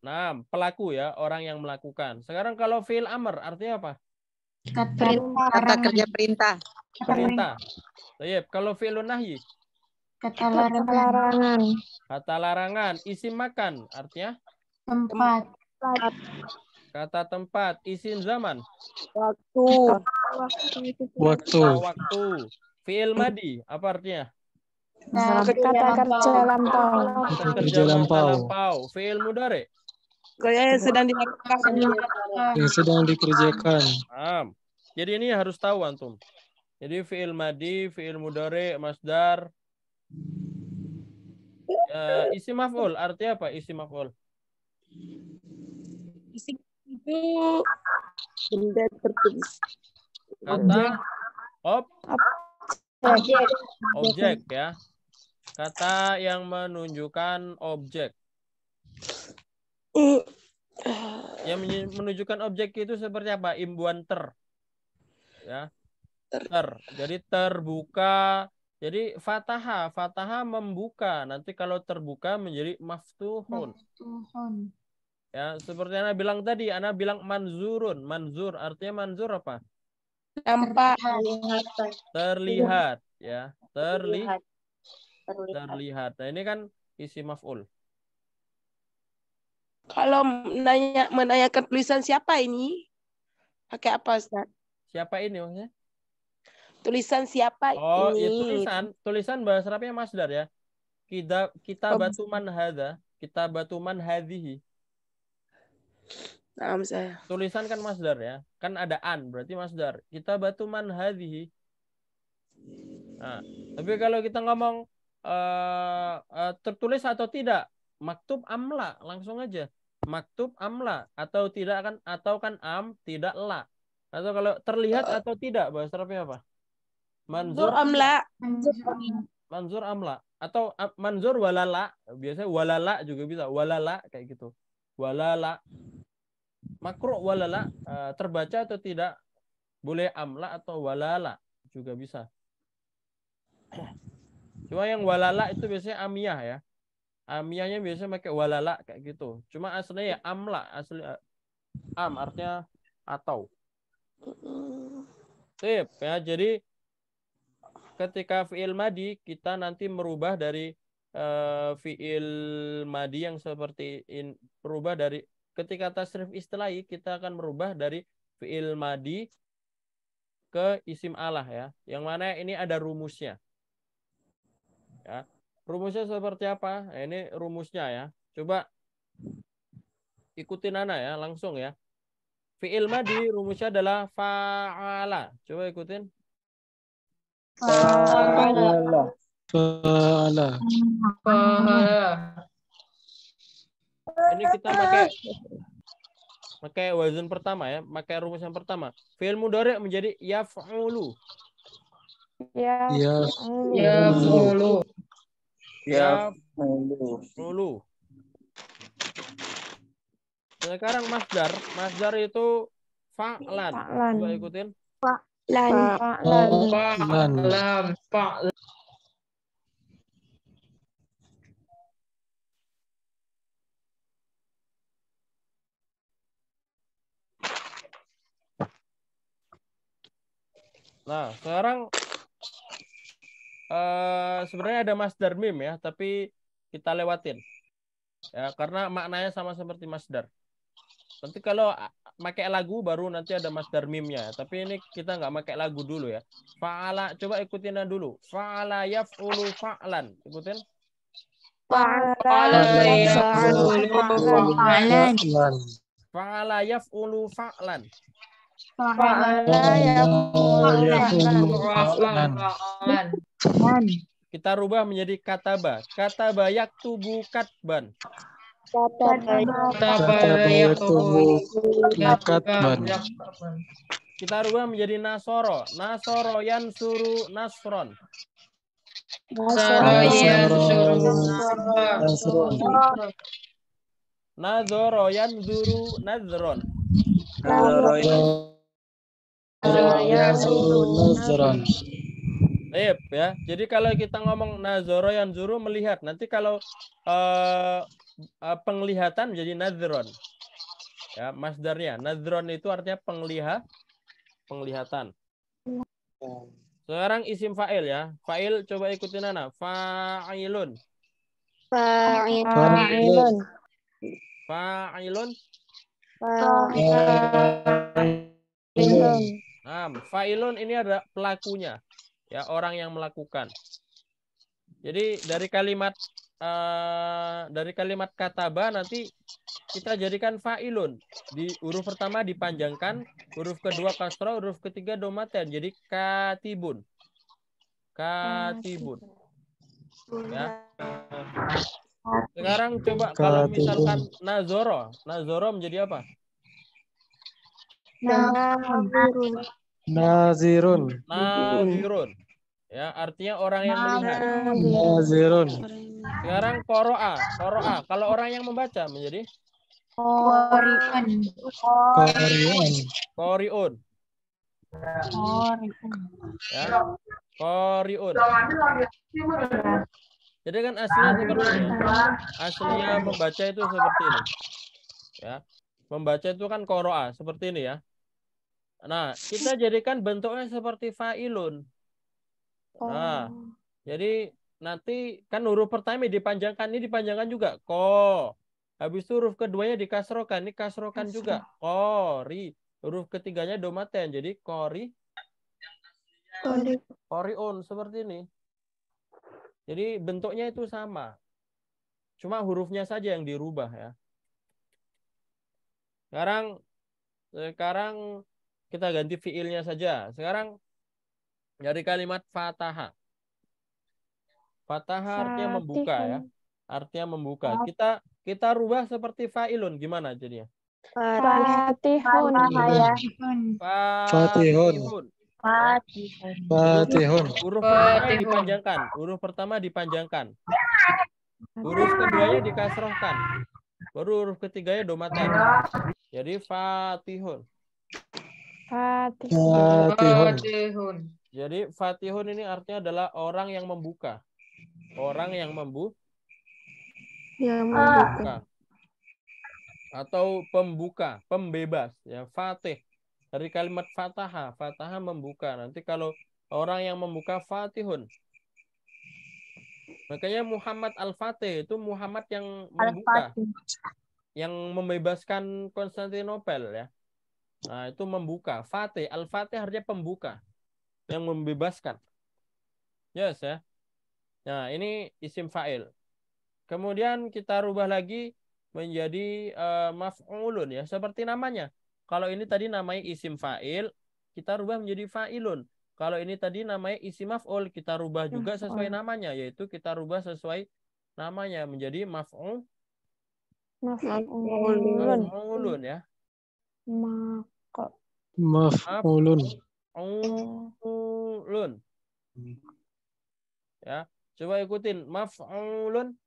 Nah, pelaku ya, orang yang melakukan. Sekarang kalau fi'il amr artinya apa? Perintah, kata kerja perintah. Perintah. Tayyib, kalau fi'il nahyi? Kata larangan. Kata larangan, isim makan artinya tempat Kata tempat, isim zaman. Waktu. Waktu. Waktu. Fi'il madi, apa artinya? Nah, kerja kerja lampau. Kerja lampau. lampau. Fi'il mudare. Kerja yang sedang dikerjakan. Yang sedang dikerjakan. Jadi ini harus tahu antum. Jadi fi'il madi, fi'il mudare, masdar. Uh, isi maf'ul artinya apa? Isi maf'ul. Isi itu benda tertentu. Kata ob objek. Objek ya. Kata yang menunjukkan objek. Eh. Yang menunjukkan objek itu seperti apa? Imbuan ter. Ya. Ter. Jadi terbuka. Jadi fataha, fataha membuka. Nanti kalau terbuka menjadi maftuhun. Maftuhun. Ya, seperti Ana bilang tadi, Ana bilang manzurun. Manzur artinya manzur apa? Tampak Terlihat. Terlihat, ya. Terli terlihat. Terlihat. Nah, ini kan isi maf'ul. Kalau menanya, menanyakan tulisan siapa ini? Pakai apa, Ustaz? Siapa ini maksudnya? Tulisan siapa oh, ya, ini? Oh, ya, tulisan. Tulisan bahasa Arabnya masdar ya. Kita kita batu man hada, kita batu man hadhihi. Nah, misalnya. Tulisan kan masdar ya. Kan ada an, berarti masdar. Kita batu man hadhihi. Nah, tapi kalau kita ngomong uh, uh, tertulis atau tidak, maktub amla langsung aja. Maktub amla atau tidak kan atau kan am tidak la. Atau kalau terlihat uh, atau tidak bahasa Arabnya apa? Manzur amla. Manzur amla atau manzur walala biasanya walala juga bisa walala kayak gitu. Walala makro walala e, terbaca atau tidak boleh amla atau walala juga bisa cuma yang walala itu biasanya amiyah ya amiyahnya biasanya pakai walala kayak gitu cuma aslinya ya amla asli e, am artinya atau tip ya jadi ketika fiil madi kita nanti merubah dari uh, fiil madi yang seperti in, berubah dari Ketika tasrif istilahi kita akan merubah dari fi'il madi ke isim Allah ya. Yang mana ini ada rumusnya. Ya. Rumusnya seperti apa? Nah, ini rumusnya ya. Coba ikutin Ana ya langsung ya. Fi'il madi rumusnya adalah fa'ala. Coba ikutin. Fa'ala. Fa'ala. Fa'ala ini kita pakai pakai wazan pertama ya, pakai rumus yang pertama. Fi'il mudhari menjadi yaf'ulu. Ya. Yaf'ulu. Yaf'ulu. Nah, sekarang masdar, masdar itu fa'lan. Coba ikutin. Fa'lan. Fa'lan. Fa'lan. Fa'lan. Nah, sekarang uh, sebenarnya ada masdar mim ya, tapi kita lewatin. Ya, karena maknanya sama seperti masdar. Nanti kalau pakai lagu baru nanti ada masdar mimnya. Tapi ini kita nggak pakai lagu dulu ya. Fa'ala, coba ikutin dulu. Fa'ala yaf'ulu fa'lan. Ikutin. Fa'ala yaf'ulu fa'lan. Fa'ala yaf'ulu fa'lan. Kita rubah menjadi kata Kataba tubuh katban. Kataba katban. Kita rubah menjadi nasoro. Nasoro yang suruh nasron. Nasoro yansuru nasron. Nadoro Nazron. Baik iya, ya. Jadi kalau kita ngomong nazoro yang zuru melihat, nanti kalau uh, penglihatan menjadi nazron. Ya, masdarnya nazron itu artinya penglihat penglihatan. Sekarang isim fa'il ya. Fa'il coba ikutin Nana. Fa'ilun. Fa'ilun. Fa'ilun. Fa'ilun. Iya. Nah, fa'ilun ini ada pelakunya. Ya, orang yang melakukan. Jadi dari kalimat uh, dari kalimat kataba nanti kita jadikan fa'ilun. Di huruf pertama dipanjangkan, huruf kedua kasra, huruf ketiga domaten. Jadi katibun. Katibun. Ya. Sekarang coba kalau misalkan nazoro, nazoro menjadi apa? Nazirun. Nazirun. Nazirun. Ya, artinya orang yang melihat. Nazirun. Sekarang koroa, koroa. Kalau orang yang membaca menjadi Koriun. Koriun. Koriun. Koriun. Ya. Koriun. Jadi kan aslinya nah, seperti ini. Aslinya membaca itu seperti ini. Ya. Membaca itu kan koroa, seperti ini ya. Nah, kita jadikan bentuknya seperti fa'ilun. Nah, oh. jadi nanti kan huruf pertama dipanjangkan, ini dipanjangkan juga. Ko. Habis itu huruf keduanya dikasrokan, ini kasrokan Kasro. juga. Kori. Huruf ketiganya domaten, jadi kori. Kori. on, seperti ini. Jadi bentuknya itu sama. Cuma hurufnya saja yang dirubah ya. Sekarang sekarang kita ganti fiilnya saja. Sekarang dari kalimat fataha. Fataha artinya membuka ya. Artinya membuka. Kita kita rubah seperti fa'ilun gimana jadinya? Fatihun. Fatihun. Fatihun. Fatihun. Huruf pertama dipanjangkan. Huruf pertama dipanjangkan. Huruf keduanya dikasrohkan. Baru huruf ketiganya domatan. Jadi Fatihun. Fatihun. Fatihun. Jadi Fatihun ini artinya adalah orang yang membuka. Orang yang membu yang membuka. Atau pembuka, pembebas ya, Fatih dari kalimat fataha fataha membuka nanti kalau orang yang membuka fatihun makanya Muhammad al-Fatih itu Muhammad yang membuka yang membebaskan Konstantinopel ya nah itu membuka Fatih al-Fatih artinya pembuka yang membebaskan yes ya nah ini isim fa'il kemudian kita rubah lagi menjadi uh, maf'ulun ya seperti namanya kalau ini tadi namanya isim fa'il, kita rubah menjadi fa'ilun. Kalau ini tadi namanya isim maf'ul, kita rubah juga sesuai namanya, yaitu kita rubah sesuai namanya menjadi maf'ul maf'ulun. Maf'ulun ya. Maf'ulun. Maf'ulun. Ya, coba ikutin maf'ulun.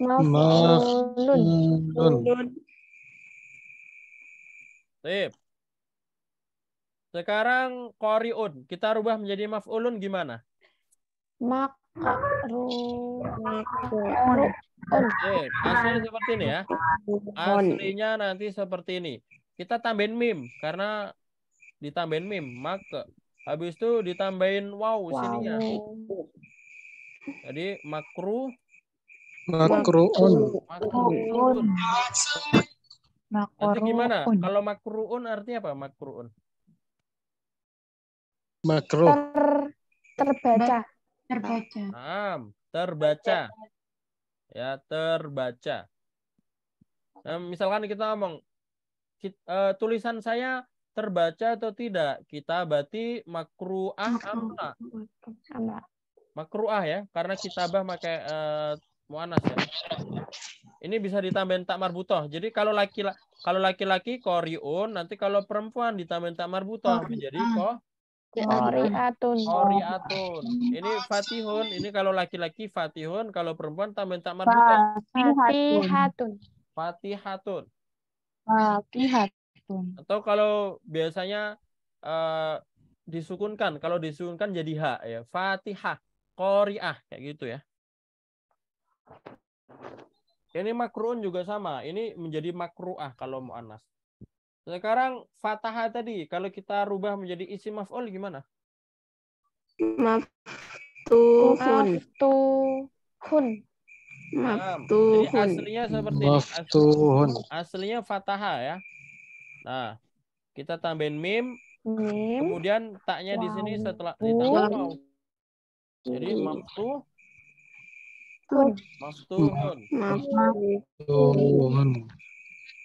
Maf'ulun. Tip. Sekarang koriun. Kita rubah menjadi maf'ulun gimana? Makarun. Oke, aslinya seperti ini ya. Aslinya nanti seperti ini. Kita tambahin mim karena ditambahin mim maka habis itu ditambahin wow, wow. ya Jadi makru makruun. Makruun. Makruun. gimana? Kalau makruun artinya apa? Makruun. Makro. Ter, terbaca. Terbaca. Ah, terbaca. Ya, terbaca. Nah, misalkan kita ngomong kita, uh, eh, tulisan saya terbaca atau tidak? Kita berarti makruah amla. Makruah ya, karena kitabah pakai uh, Muanas ya. Ini bisa ditambahin tak marbutoh. Jadi kalau laki kalau laki-laki koriun, nanti kalau perempuan ditambahin tak marbutoh menjadi ko Koriatun. Koriatun. Ini Fatihun. Ini kalau laki-laki Fatihun, kalau perempuan tambahin tak marbutoh. Fatihatun. Fatihatun. Fatihatun. Atau kalau biasanya uh, disukunkan, kalau disukunkan jadi ha ya. Fatihah, koriah kayak gitu ya. Ini makruun juga sama. Ini menjadi makruah kalau mau Anas. Sekarang fathah tadi, kalau kita rubah menjadi isi maf'ul gimana? Maftuhun. Maftuhun. Maftuhun. aslinya seperti Maftuhun. ini. Aslinya fataha ya. Nah, kita tambahin mim, kemudian taknya wow. di sini setelah ditambah Jadi maftuh Maftun. Maftun.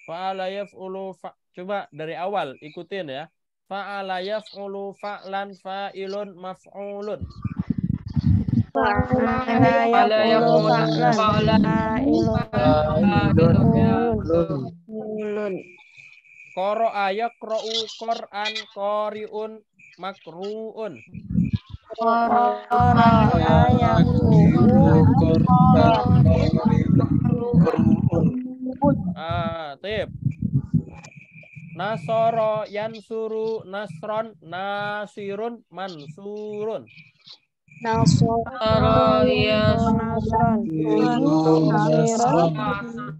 Fa'ala yaf'ulu fa Coba dari awal ikutin ya. Fa'ala yaf'ulu fa'lan fa'ilun maf'ulun. Fa'ala yaf'ulu fa'lan fa'ilun. Koro ayak ro'u kor'an kori'un makru'un. Ah, tip. Nasoro yansuru nasron nasirun mansurun. Nasoro yansuru nasron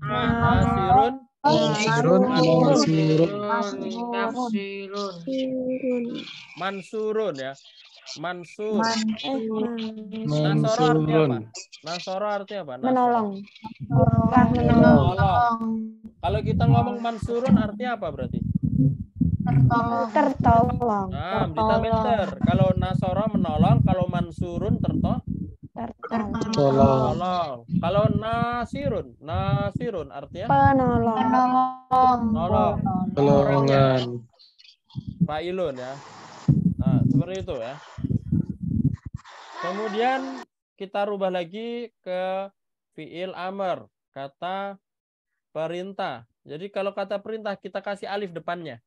nasirun Mansurun Mansurun Mansurun ya Mansur. Mansur. Nasoro artinya apa? Nasoro artinya apa? Nasoro. Menolong. Menolong. Menolong. Kalau kita ngomong mansurun artinya apa berarti? Tertolong. Tertolong. Nah, tertolong. Kalau Nasoro menolong, kalau Mansurun tertolong. Tertolong. Kalau nasirun, nasirun artinya penolong. Penolong. Penolong. Pak Ilun ya. Seperti itu ya. Kemudian kita rubah lagi ke fiil amr, kata perintah. Jadi kalau kata perintah kita kasih alif depannya.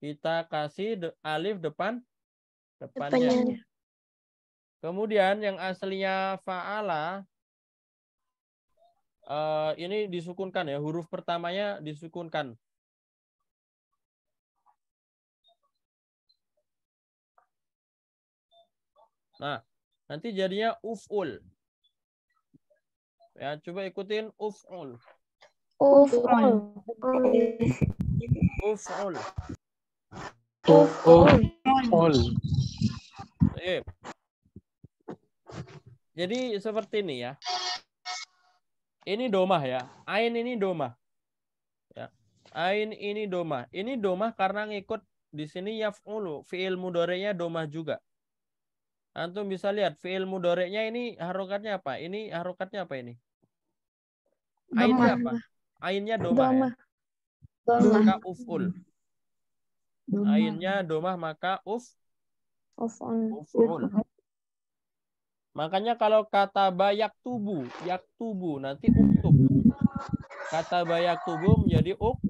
Kita kasih de alif depan depannya. depannya. Kemudian yang aslinya faala uh, ini disukunkan ya, huruf pertamanya disukunkan. Nah, nanti jadinya uf'ul. Ya, coba ikutin uf'ul. Uf'ul. Uf'ul. Uf'ul. Uf'ul. Jadi seperti ini ya. Ini domah ya. Ain ini domah. Ya. Ain ini domah. Ini domah karena ngikut di sini yaf'ulu. Fi'il mudorenya domah juga. Antum bisa lihat fiil mudoreknya ini harokatnya apa? Ini harokatnya apa ini? Ainnya apa? Ainnya domah. Doma. Ya? Doma. Maka uful. Ainnya domah maka uf. Uful. uful. Makanya kalau kata bayak tubuh, yak tubuh nanti uktub. Kata bayak tubuh menjadi uk.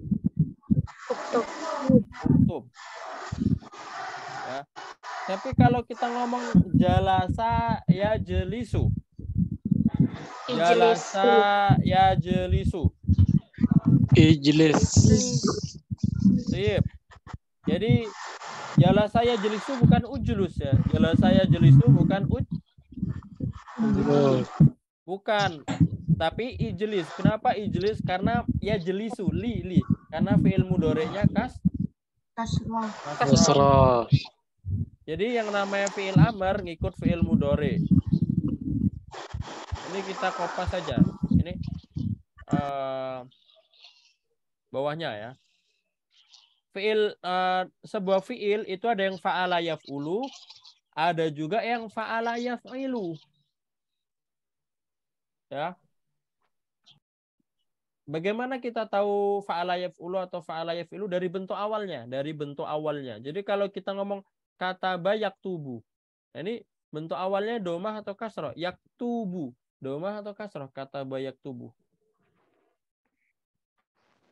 Uktub. Uktub. Tapi kalau kita ngomong jalasa ya jelisu. Jalasa ya jelisu. Ijlis. Sip. Jadi jelas saya jelisu bukan ujulus ya. Jelas saya jelisu bukan uj. Bukan. Tapi ijlis. Kenapa ijlis? Karena ya jelisu li li. Karena fiil mudorenya kas kasroh. Kasroh. Jadi yang namanya fiil amar ngikut fiil mudore. Ini kita kopas saja. Ini uh, bawahnya ya. Fiil uh, sebuah fiil itu ada yang faala ulu, ada juga yang faala yaf'ilu. Ya. Bagaimana kita tahu faala ulu atau faala yaf'ilu dari bentuk awalnya, dari bentuk awalnya. Jadi kalau kita ngomong kata tubuh. Nah, ini bentuk awalnya domah atau kasroh? Yak tubuh, Domah atau kasroh? kata tubuh.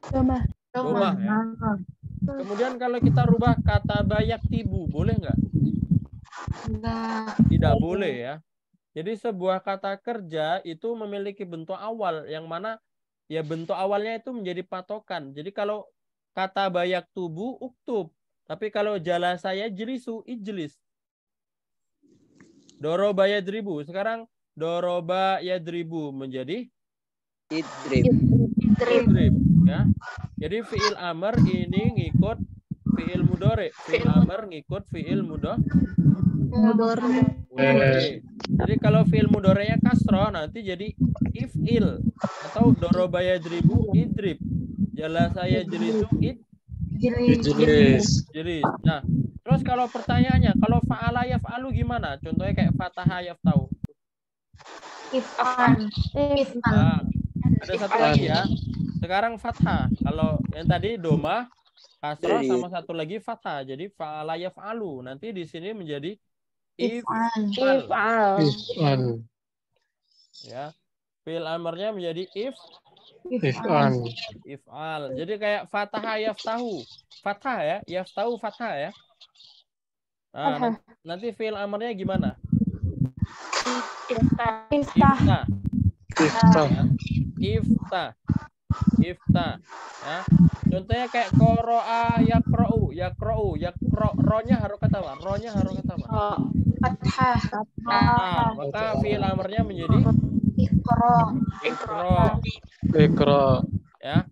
Domah. Domah. Ya. Ah. Kemudian kalau kita rubah kata bayak tibu, boleh nggak? Nah. Tidak boleh ya. Jadi sebuah kata kerja itu memiliki bentuk awal yang mana ya bentuk awalnya itu menjadi patokan. Jadi kalau kata bayak tubuh uktub tapi kalau jala saya jelisu, ijlis. Doroba yadribu. Sekarang doroba yadribu menjadi idrib. Idrib. idrib. Ya. Jadi fiil amr ini ngikut fiil mudore. Fiil amr ngikut fiil Mudore. mudore. Jadi kalau fiil mudorenya kasro nanti jadi ifil atau doroba yadribu idrib. Jala saya jelisu id Jenis. Jenis. Nah, terus kalau pertanyaannya, kalau fa'ala yaf'alu gimana? Contohnya kayak fataha yaftau. Nah, ada satu lagi ya. Sekarang fathah. Kalau yang tadi doma, kasroh sama satu lagi fathah. Jadi fa'ala yaf'alu. Nanti di sini menjadi if'al. If If ya. Fil amarnya menjadi if If'al. If'al. Jadi kayak fataha yaftahu. Fatah ya, yaftahu fatah ya. Nah, uh -huh. nanti fi'il amarnya gimana? Ifta. Ifta. Ifta. Ifta. Ifta. Ya. Contohnya kayak koroa yakrou, yakrou, yakro, ronya harus kata apa? Ronya harus kata apa? Fathah. Nah, maka fi'il amarnya menjadi Ikro. Ikro. Ikro. Ya.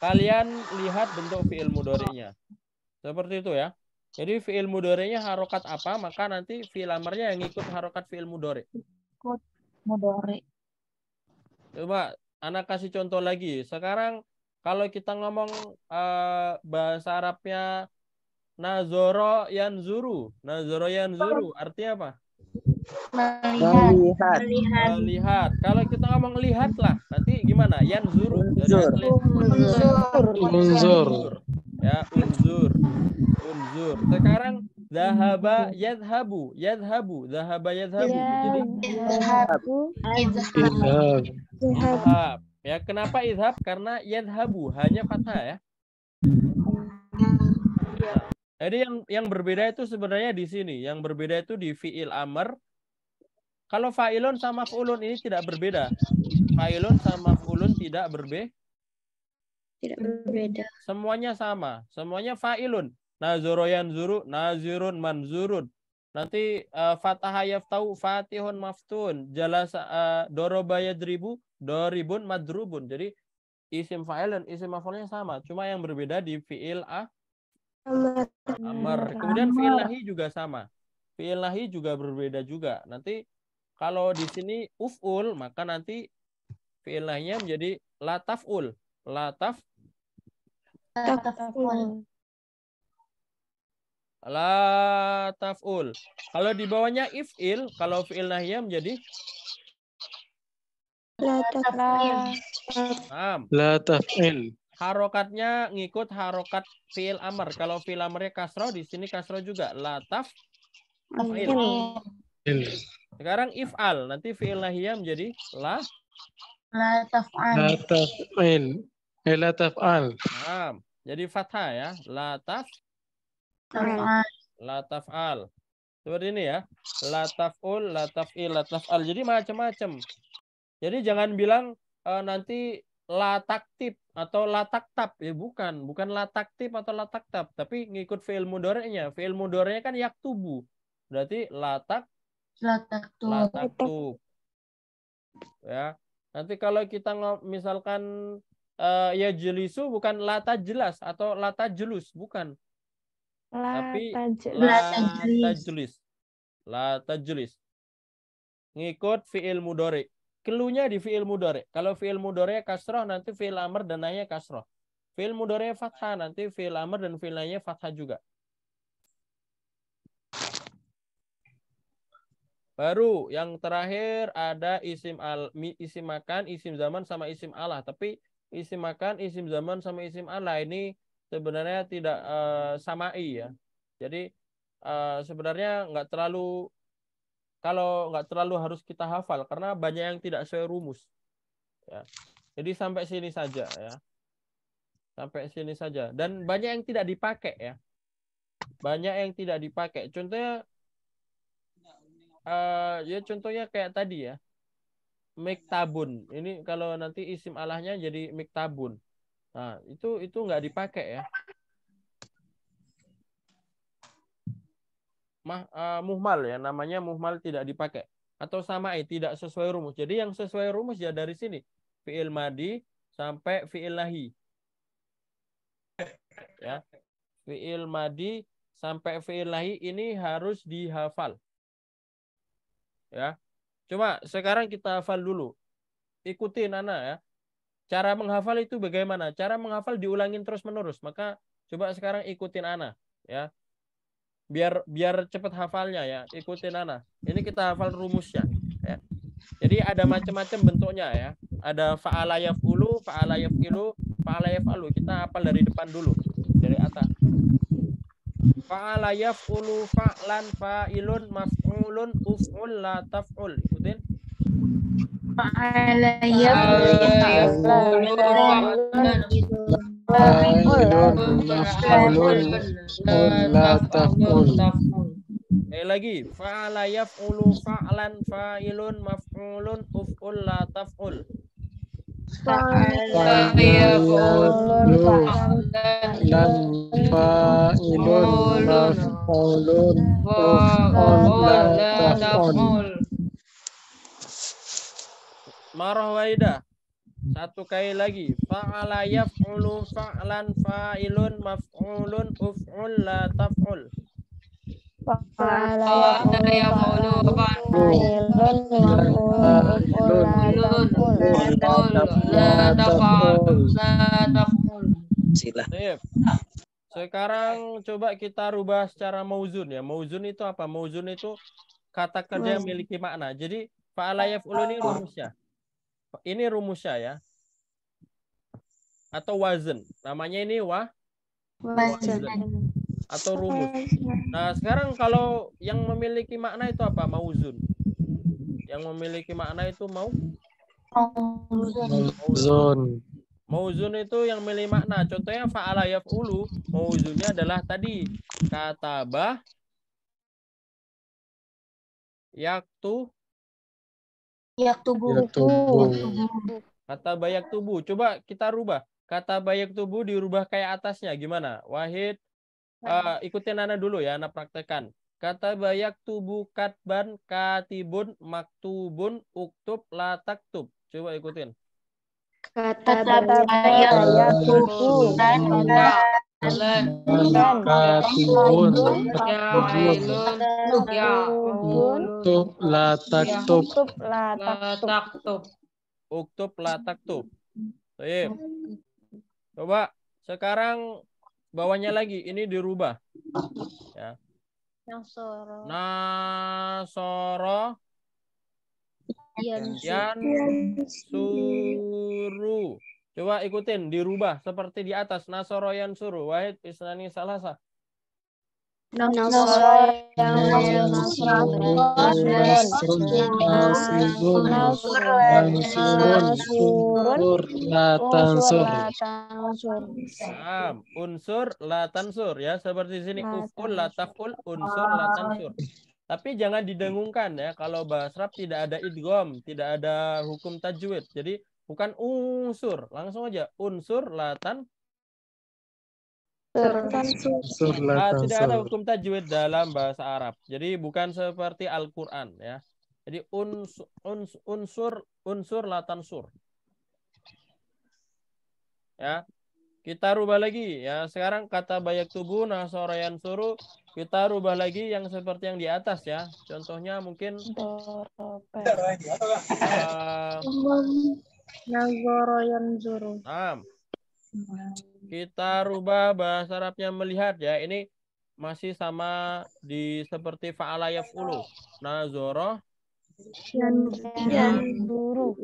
Kalian lihat bentuk fiil mudorinya. Seperti itu ya. Jadi fiil mudorinya harokat apa, maka nanti fiil amarnya yang ikut harokat fiil mudorik. Ikut mudori. Coba anak kasih contoh lagi. Sekarang kalau kita ngomong uh, bahasa Arabnya nazoro yanzuru, nazoro yanzuru artinya apa? Melihat. Melihat. melihat. Kalau kita ngomong lihat lah, nanti gimana? Yanzur. Unzur. Unzur. Unzur. Ya, unzur. Unzur. Sekarang Zahaba yadhabu, yadhabu, zahaba yadhabu. Ya. Jadi yadhabu, yadhabu. Ya, kenapa izhab Karena yadhabu hanya fathah ya. Hmm. Jadi yang yang berbeda itu sebenarnya di sini. Yang berbeda itu di fiil amr. Kalau fa'ilun sama fa'ulun ini tidak berbeda. Fa'ilun sama fa'ulun tidak berbeda tidak berbeda. Semuanya sama, semuanya fa'ilun. Nazoroyan zuru, nazirun manzurun. Nanti uh, fataha yaftau fatihun maftun, jalasa uh, eh, dorobaya dribu, doribun madrubun. Jadi isim fa'ilun isim maf'ulnya sama, cuma yang berbeda di fi'il ah Amar. Amar. Kemudian fi'il lahi juga sama. Fi'il lahi juga berbeda juga. Nanti kalau di sini uf'ul, maka nanti fi'il menjadi lataf'ul. Lataf Lataf'ul. Lataf'ul. Kalau di bawahnya if'il, kalau fi'il nahinya menjadi Lataf'il. Lataf'il harokatnya ngikut harokat fiil amr. Kalau fiil amrnya kasro, di sini kasro juga. Lataf ini. Sekarang if'al. Nanti fiil nahiyah menjadi la. Lataf'al. al. Eh, lataf'al. jadi fathah ya. Lataf. al. Seperti ini ya. ul, Lataf'ul, lataf'il, al. Jadi macam-macam. Jadi jangan bilang eh, nanti lataktip atau lataktab ya bukan bukan lataktip atau lataktab tapi ngikut fiil mudorenya fiil mudorenya kan yak tubuh berarti latak lataktub lataktub ya nanti kalau kita misalkan uh, ya jelisu bukan lata jelas atau lata jelus bukan lata tapi lata jelis lata jelis ngikut fiil mudorek Keluhnya di fi'il mudore. Kalau fi'il mudore kasroh, nanti fi'il amr dan nanya kasroh. Fi'il mudore fathah, nanti fi'il amr dan fi'il nanya fathah juga. Baru yang terakhir ada isim al isim makan, isim zaman sama isim Allah. Tapi isim makan, isim zaman sama isim Allah ini sebenarnya tidak uh, samai ya. Jadi uh, sebenarnya nggak terlalu kalau nggak terlalu harus kita hafal karena banyak yang tidak sesuai rumus. Ya. Jadi sampai sini saja ya. Sampai sini saja dan banyak yang tidak dipakai ya. Banyak yang tidak dipakai. Contohnya uh, ya contohnya kayak tadi ya. Miktabun. Ini kalau nanti isim alahnya jadi miktabun. Nah, itu itu nggak dipakai ya. uh, muhmal ya namanya muhmal tidak dipakai atau sama'i eh, tidak sesuai rumus. Jadi yang sesuai rumus ya dari sini fiil madi sampai fiil lahi. Ya. Fiil madi sampai fiil lahi ini harus dihafal. Ya. Cuma sekarang kita hafal dulu. ikutin Nana ya. Cara menghafal itu bagaimana? Cara menghafal diulangin terus-menerus. Maka coba sekarang ikutin Ana ya biar biar cepet hafalnya ya ikutin nana ini kita hafal rumusnya ya jadi ada macam-macam bentuknya ya ada faala yafulu faala yafilu faala yafalu kita hafal dari depan dulu dari atas faala yafulu faalan fa'ilun maf'ulun uf'ul la taf'ul ikutin faala yafulu lagi, fa'ala yaf'ulu fa'lan fa'ilun maf'ulun uf'ul la taf'ul. maf'ulun uf'ul la Marah satu kali lagi. Fa'ala yaf'ulu fa'lan fa'ilun maf'ulun uf'ul la taf'ul. Fa'ala yaf'ulu fa'ilun maf'ulun uf'ul la taf'ul. La taf'ul. Sila. Sekarang coba kita rubah secara mauzun ya. Mauzun itu apa? Mauzun itu kata kerja yang memiliki makna. Jadi fa'ala yaf'ulu ini rumusnya ini rumusnya ya. Atau wazan. Namanya ini wah wazen Atau rumus. Nah, sekarang kalau yang memiliki makna itu apa? Mauzun. Yang memiliki makna itu mau Mauzun. Mauzun itu yang memiliki makna. Contohnya fa'ala yaf'ulu. Mauzunnya adalah tadi kata bah yaktu Yak tubuh. Yak tubuh. Kata bayak tubuh. Coba kita rubah. Kata bayak tubuh dirubah kayak atasnya. Gimana? Wahid, uh, ikutin Ana dulu ya. Ana praktekan. Kata bayak tubuh katban, katibun, maktubun, uktub, lataktub. Coba ikutin. Kata, Kata bayak tubuh katban, Uktub Uktub Baik. Coba sekarang bawahnya lagi ini dirubah. Ya. Nasoro. Nasoro. Yan Coba ikutin, dirubah seperti di atas. Nasoro yang suruh, Wahid, Isnani, Salasa. Nasoro unsur latansur ya seperti sini ukul latakul unsur latansur tapi jangan didengungkan ya kalau bahasa Arab tidak ada idgom, tidak ada hukum tajwid. Jadi Bukan unsur, langsung aja unsur latan Sur, ah, tidak ada hukum tajwid dalam bahasa Arab. Jadi bukan seperti Al-Qur'an ya. Jadi unsur unsur unsur, unsur latan sur. Ya. Kita rubah lagi ya. Sekarang kata bayak tubuh nah suru kita rubah lagi yang seperti yang di atas ya. Contohnya mungkin ah, Nazoro zuru. Tam. Kita rubah bahasa Arabnya melihat ya. Ini masih sama di seperti fa'ala yaf'ulu. Nazoro yang Yanzuru.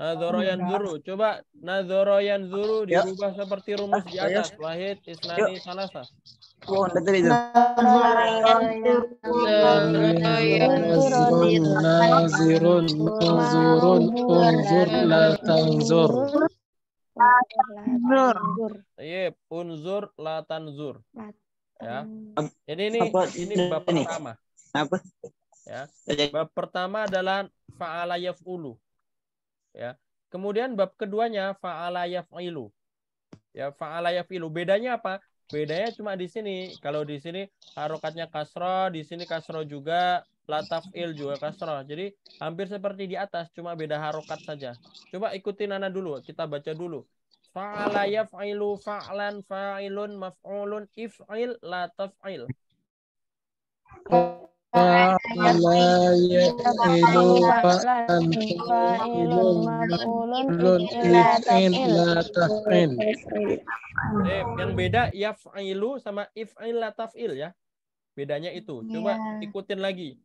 Nazoroyan iya, zuru. Coba nazoroyan zuru ya. dirubah seperti rumus di ya, ya. atas. Wahid, Isnani, Salasa. Nazirun, Nazirun, Unzur, Latanzur. Unzur. Iya, ya. Jadi ini ini bab pertama. Apa? Ya. Bab pertama adalah fa'ala yaf'ulu ya kemudian bab keduanya faala yafilu ya faala yafilu bedanya apa bedanya cuma di sini kalau di sini harokatnya kasro di sini kasro juga lataf il juga kasro Jadi hampir seperti di atas, cuma beda harokat saja. Coba ikuti Nana dulu, kita baca dulu. Fa'ala yaf'ilu faalan fa'ilun maf'ulun if'il lataf il. Eh, yang beda yaf'ilu sama if'il la taf'il ya bedanya itu coba yeah. ikutin lagi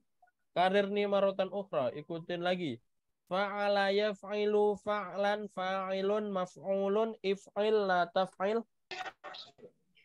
karir ni marotan ukhra ikutin lagi fa'ala yaf'ilu fa'lan fa'ilun maf'ulun if'il la taf'il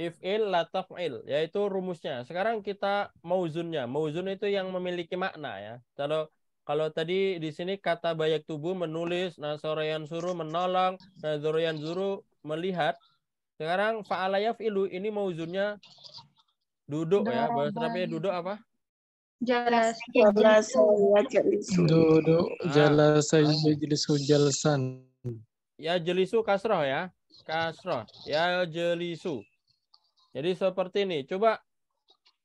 if il la taf'il yaitu rumusnya. Sekarang kita mauzunnya. Mauzun itu yang memiliki makna ya. Kalau kalau tadi di sini kata bayak tubuh menulis, nasoroyan suruh menolong, nazoroyan suruh melihat. Sekarang fa'ala yaf'ilu ini mauzunnya duduk Daraban. ya. Bahasa Arabnya duduk apa? jelas jelas Duduk. Ah. jelas Jelisu jelasan Ya jelisu kasroh ya. Kasroh. Ya jelisu. Jadi seperti ini. Coba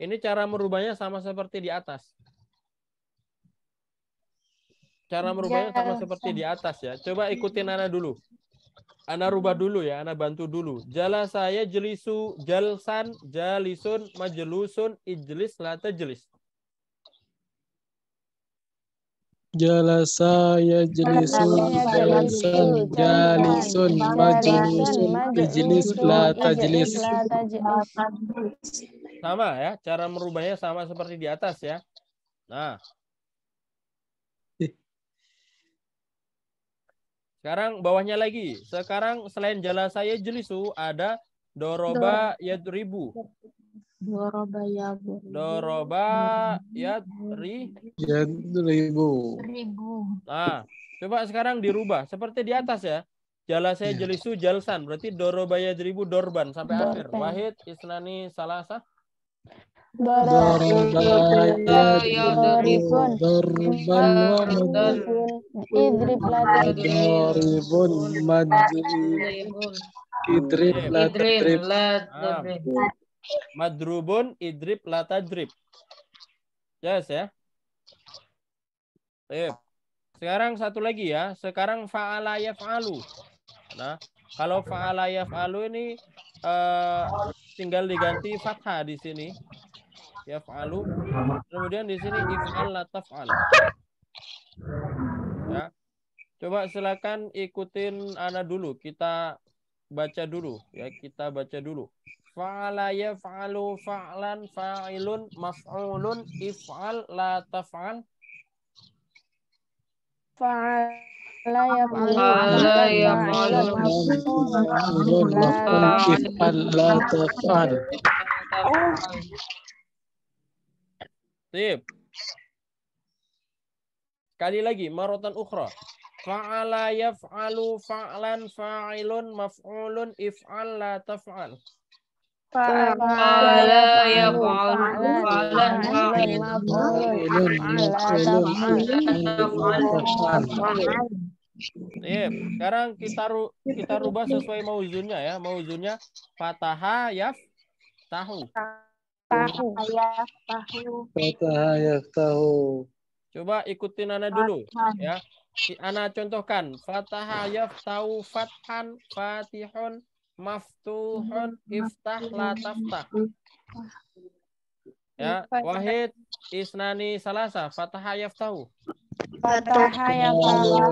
ini cara merubahnya sama seperti di atas. Cara iya, merubahnya sama seperti di atas ya. Coba ikutin Ana dulu. Ana rubah dulu ya, Ana bantu dulu. Jala saya jelisu, jalsan, jalisun, majelusun, ijlis, lata jelis. Jalasa ya jalisan jalisun majlisun jelis, la tajlis. Iya, sama ya, cara merubahnya sama seperti di atas ya. Nah. Sekarang bawahnya lagi. Sekarang selain jalasa ya jelisu, ada doroba ya ribu. Doroba ya Doroba ya ri ya ribu. Ribu. Nah, coba sekarang dirubah seperti di atas ya. Jala saya ya. jelisu jalsan berarti doroba ya ribu dorban sampai Dorban. akhir. Wahid Isnani Salasa. Doroba ya dorban idrib idrib Madrubun idrib lata drip. Jelas ya? Baik. Sekarang satu lagi ya. Sekarang fa'ala yaf'alu. Nah, kalau fa'ala yaf'alu ini uh, tinggal diganti fathah di sini. Yaf'alu. Kemudian di sini if'al la taf'al. Ya. Coba silakan ikutin Ana dulu. Kita baca dulu ya, kita baca dulu. Fa'ala yaf'alu fa'lan fa'ilun maf'ulun if'al la taf'al. Fa'ala yaf'alu fa'ala if'al la taf'al. Sip. Sekali lagi marotan ukhra. Fa'ala yaf'alu fa'lan fa'ilun maf'ulun if'al la taf'al. Iya, sekarang kita ru kita rubah sesuai mauzunnya ya. Mauzunnya fataha yaf tahu. Tahu. Fataha yaf tahu. Coba ikutin Ana dulu ya. Ana contohkan fataha yaf tahu fathan fatihun maftuhun iftah la taftah. Ya, wahid isnani salasa fataha yaftahu. Fataha yaftahu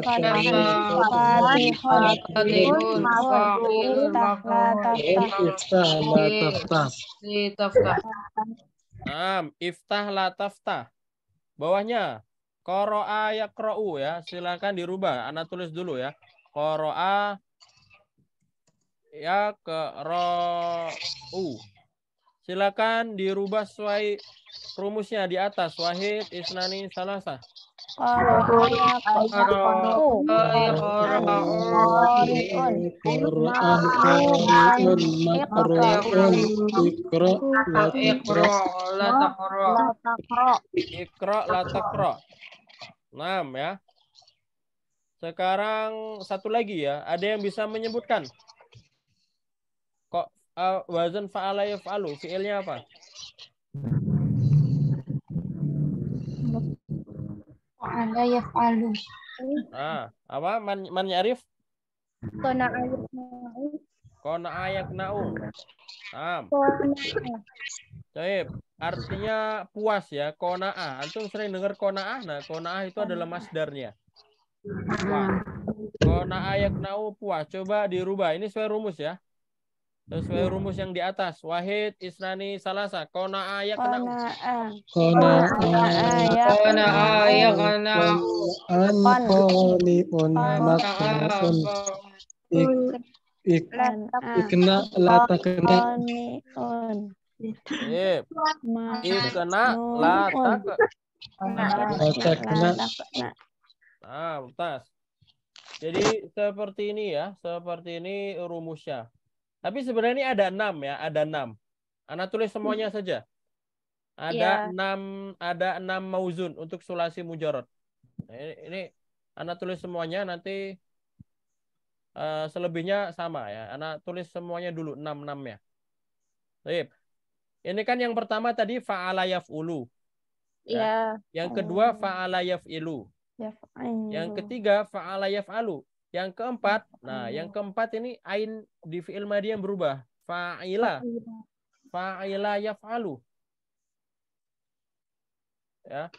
fatihun iftah la taftah. taftah. Bawahnya qara'a yaqra'u ya, silakan dirubah. Anak tulis dulu ya. Qara'a ya ke ro u Silakan dirubah sesuai rumusnya di atas. Wahid, Isnani, salasa Enam ya. Sekarang satu lagi ya. Ada yang bisa menyebutkan Kok uh, wazan fa'ala yaf'alu? Fi'ilnya apa? Fa'ala yaf'alu. Ah, apa man man ya'rif? Kona ayak na'u. Kona ayak na'u. Am. Baik, artinya puas ya. ah Antum sering dengar ah Nah, ah itu adalah masdarnya. Kona ayak nau puas. Coba dirubah. Ini sesuai rumus ya sesuai hmm. rumus yang di atas. Wahid, Isnani, Salasa. Kona ayak kena. Kona ayak kona ayak kona. ayah koni kona ya makrafun. Ikna lata kena. kena lata Lata kena. Nah, tas. Jadi seperti ini ya, seperti ini rumusnya. Tapi sebenarnya ini ada enam ya, ada enam. Anak tulis semuanya hmm. saja. Ada yeah. enam, ada enam mauzun untuk sulasi mujarot. Nah, ini, ini anak tulis semuanya nanti uh, selebihnya sama ya. Anak tulis semuanya dulu enam enamnya. Baik. Ini kan yang pertama tadi fa'ala ulu. Ya. Iya. Yeah. Yang kedua ilu. yaf'ilu. Yang ketiga fa'ala alu. Yang keempat, nah iya. yang keempat ini ain di fi'il madi yang berubah. Fa'ila. Fa'ila yaf'alu. Ya.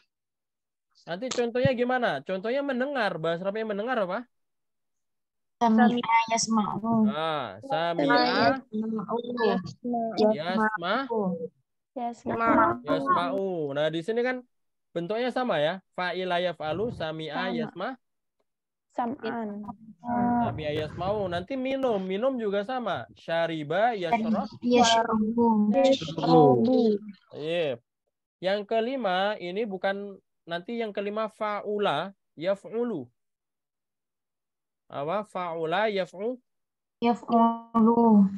Nanti contohnya gimana? Contohnya mendengar. Bahasa Arabnya mendengar apa? Samia yasma'u. Ah, Samia Yasma Yasma Yasma'u. Nah, di sini kan bentuknya sama ya. Fa'ila yaf'alu, sami'a yasma'. Sam'an. ah. Ayas mau nanti minum, minum juga sama. Syariba yasrob. Yasrobu. Yang kelima ini bukan nanti yang kelima faula yaf'ulu. Apa faula yaf'u? Yaf'ulu.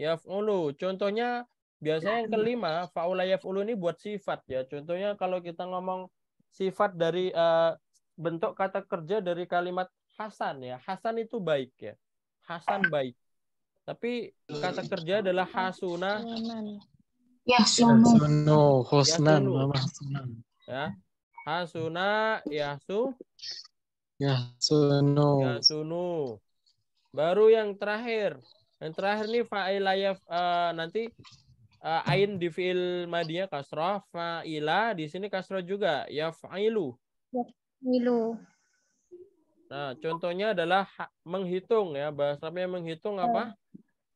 Yaf'ulu. Contohnya biasanya yang kelima faula yaf'ulu ini buat sifat ya. Contohnya kalau kita ngomong sifat dari uh, bentuk kata kerja dari kalimat Hasan ya. Hasan itu baik ya. Hasan baik. Tapi kata kerja adalah hasuna. Ya, sunu. Husnan, Ya. Hasuna, sunu. Ya sunu. Baru yang terakhir. Yang terakhir nih fa'ilayaf uh, eh, nanti uh, ain di fi'il madiyah kasrah fa'ila di sini kasrah juga yaf'ilu. Ya milu Nah, contohnya adalah menghitung ya, bahasa menghitung ya. apa?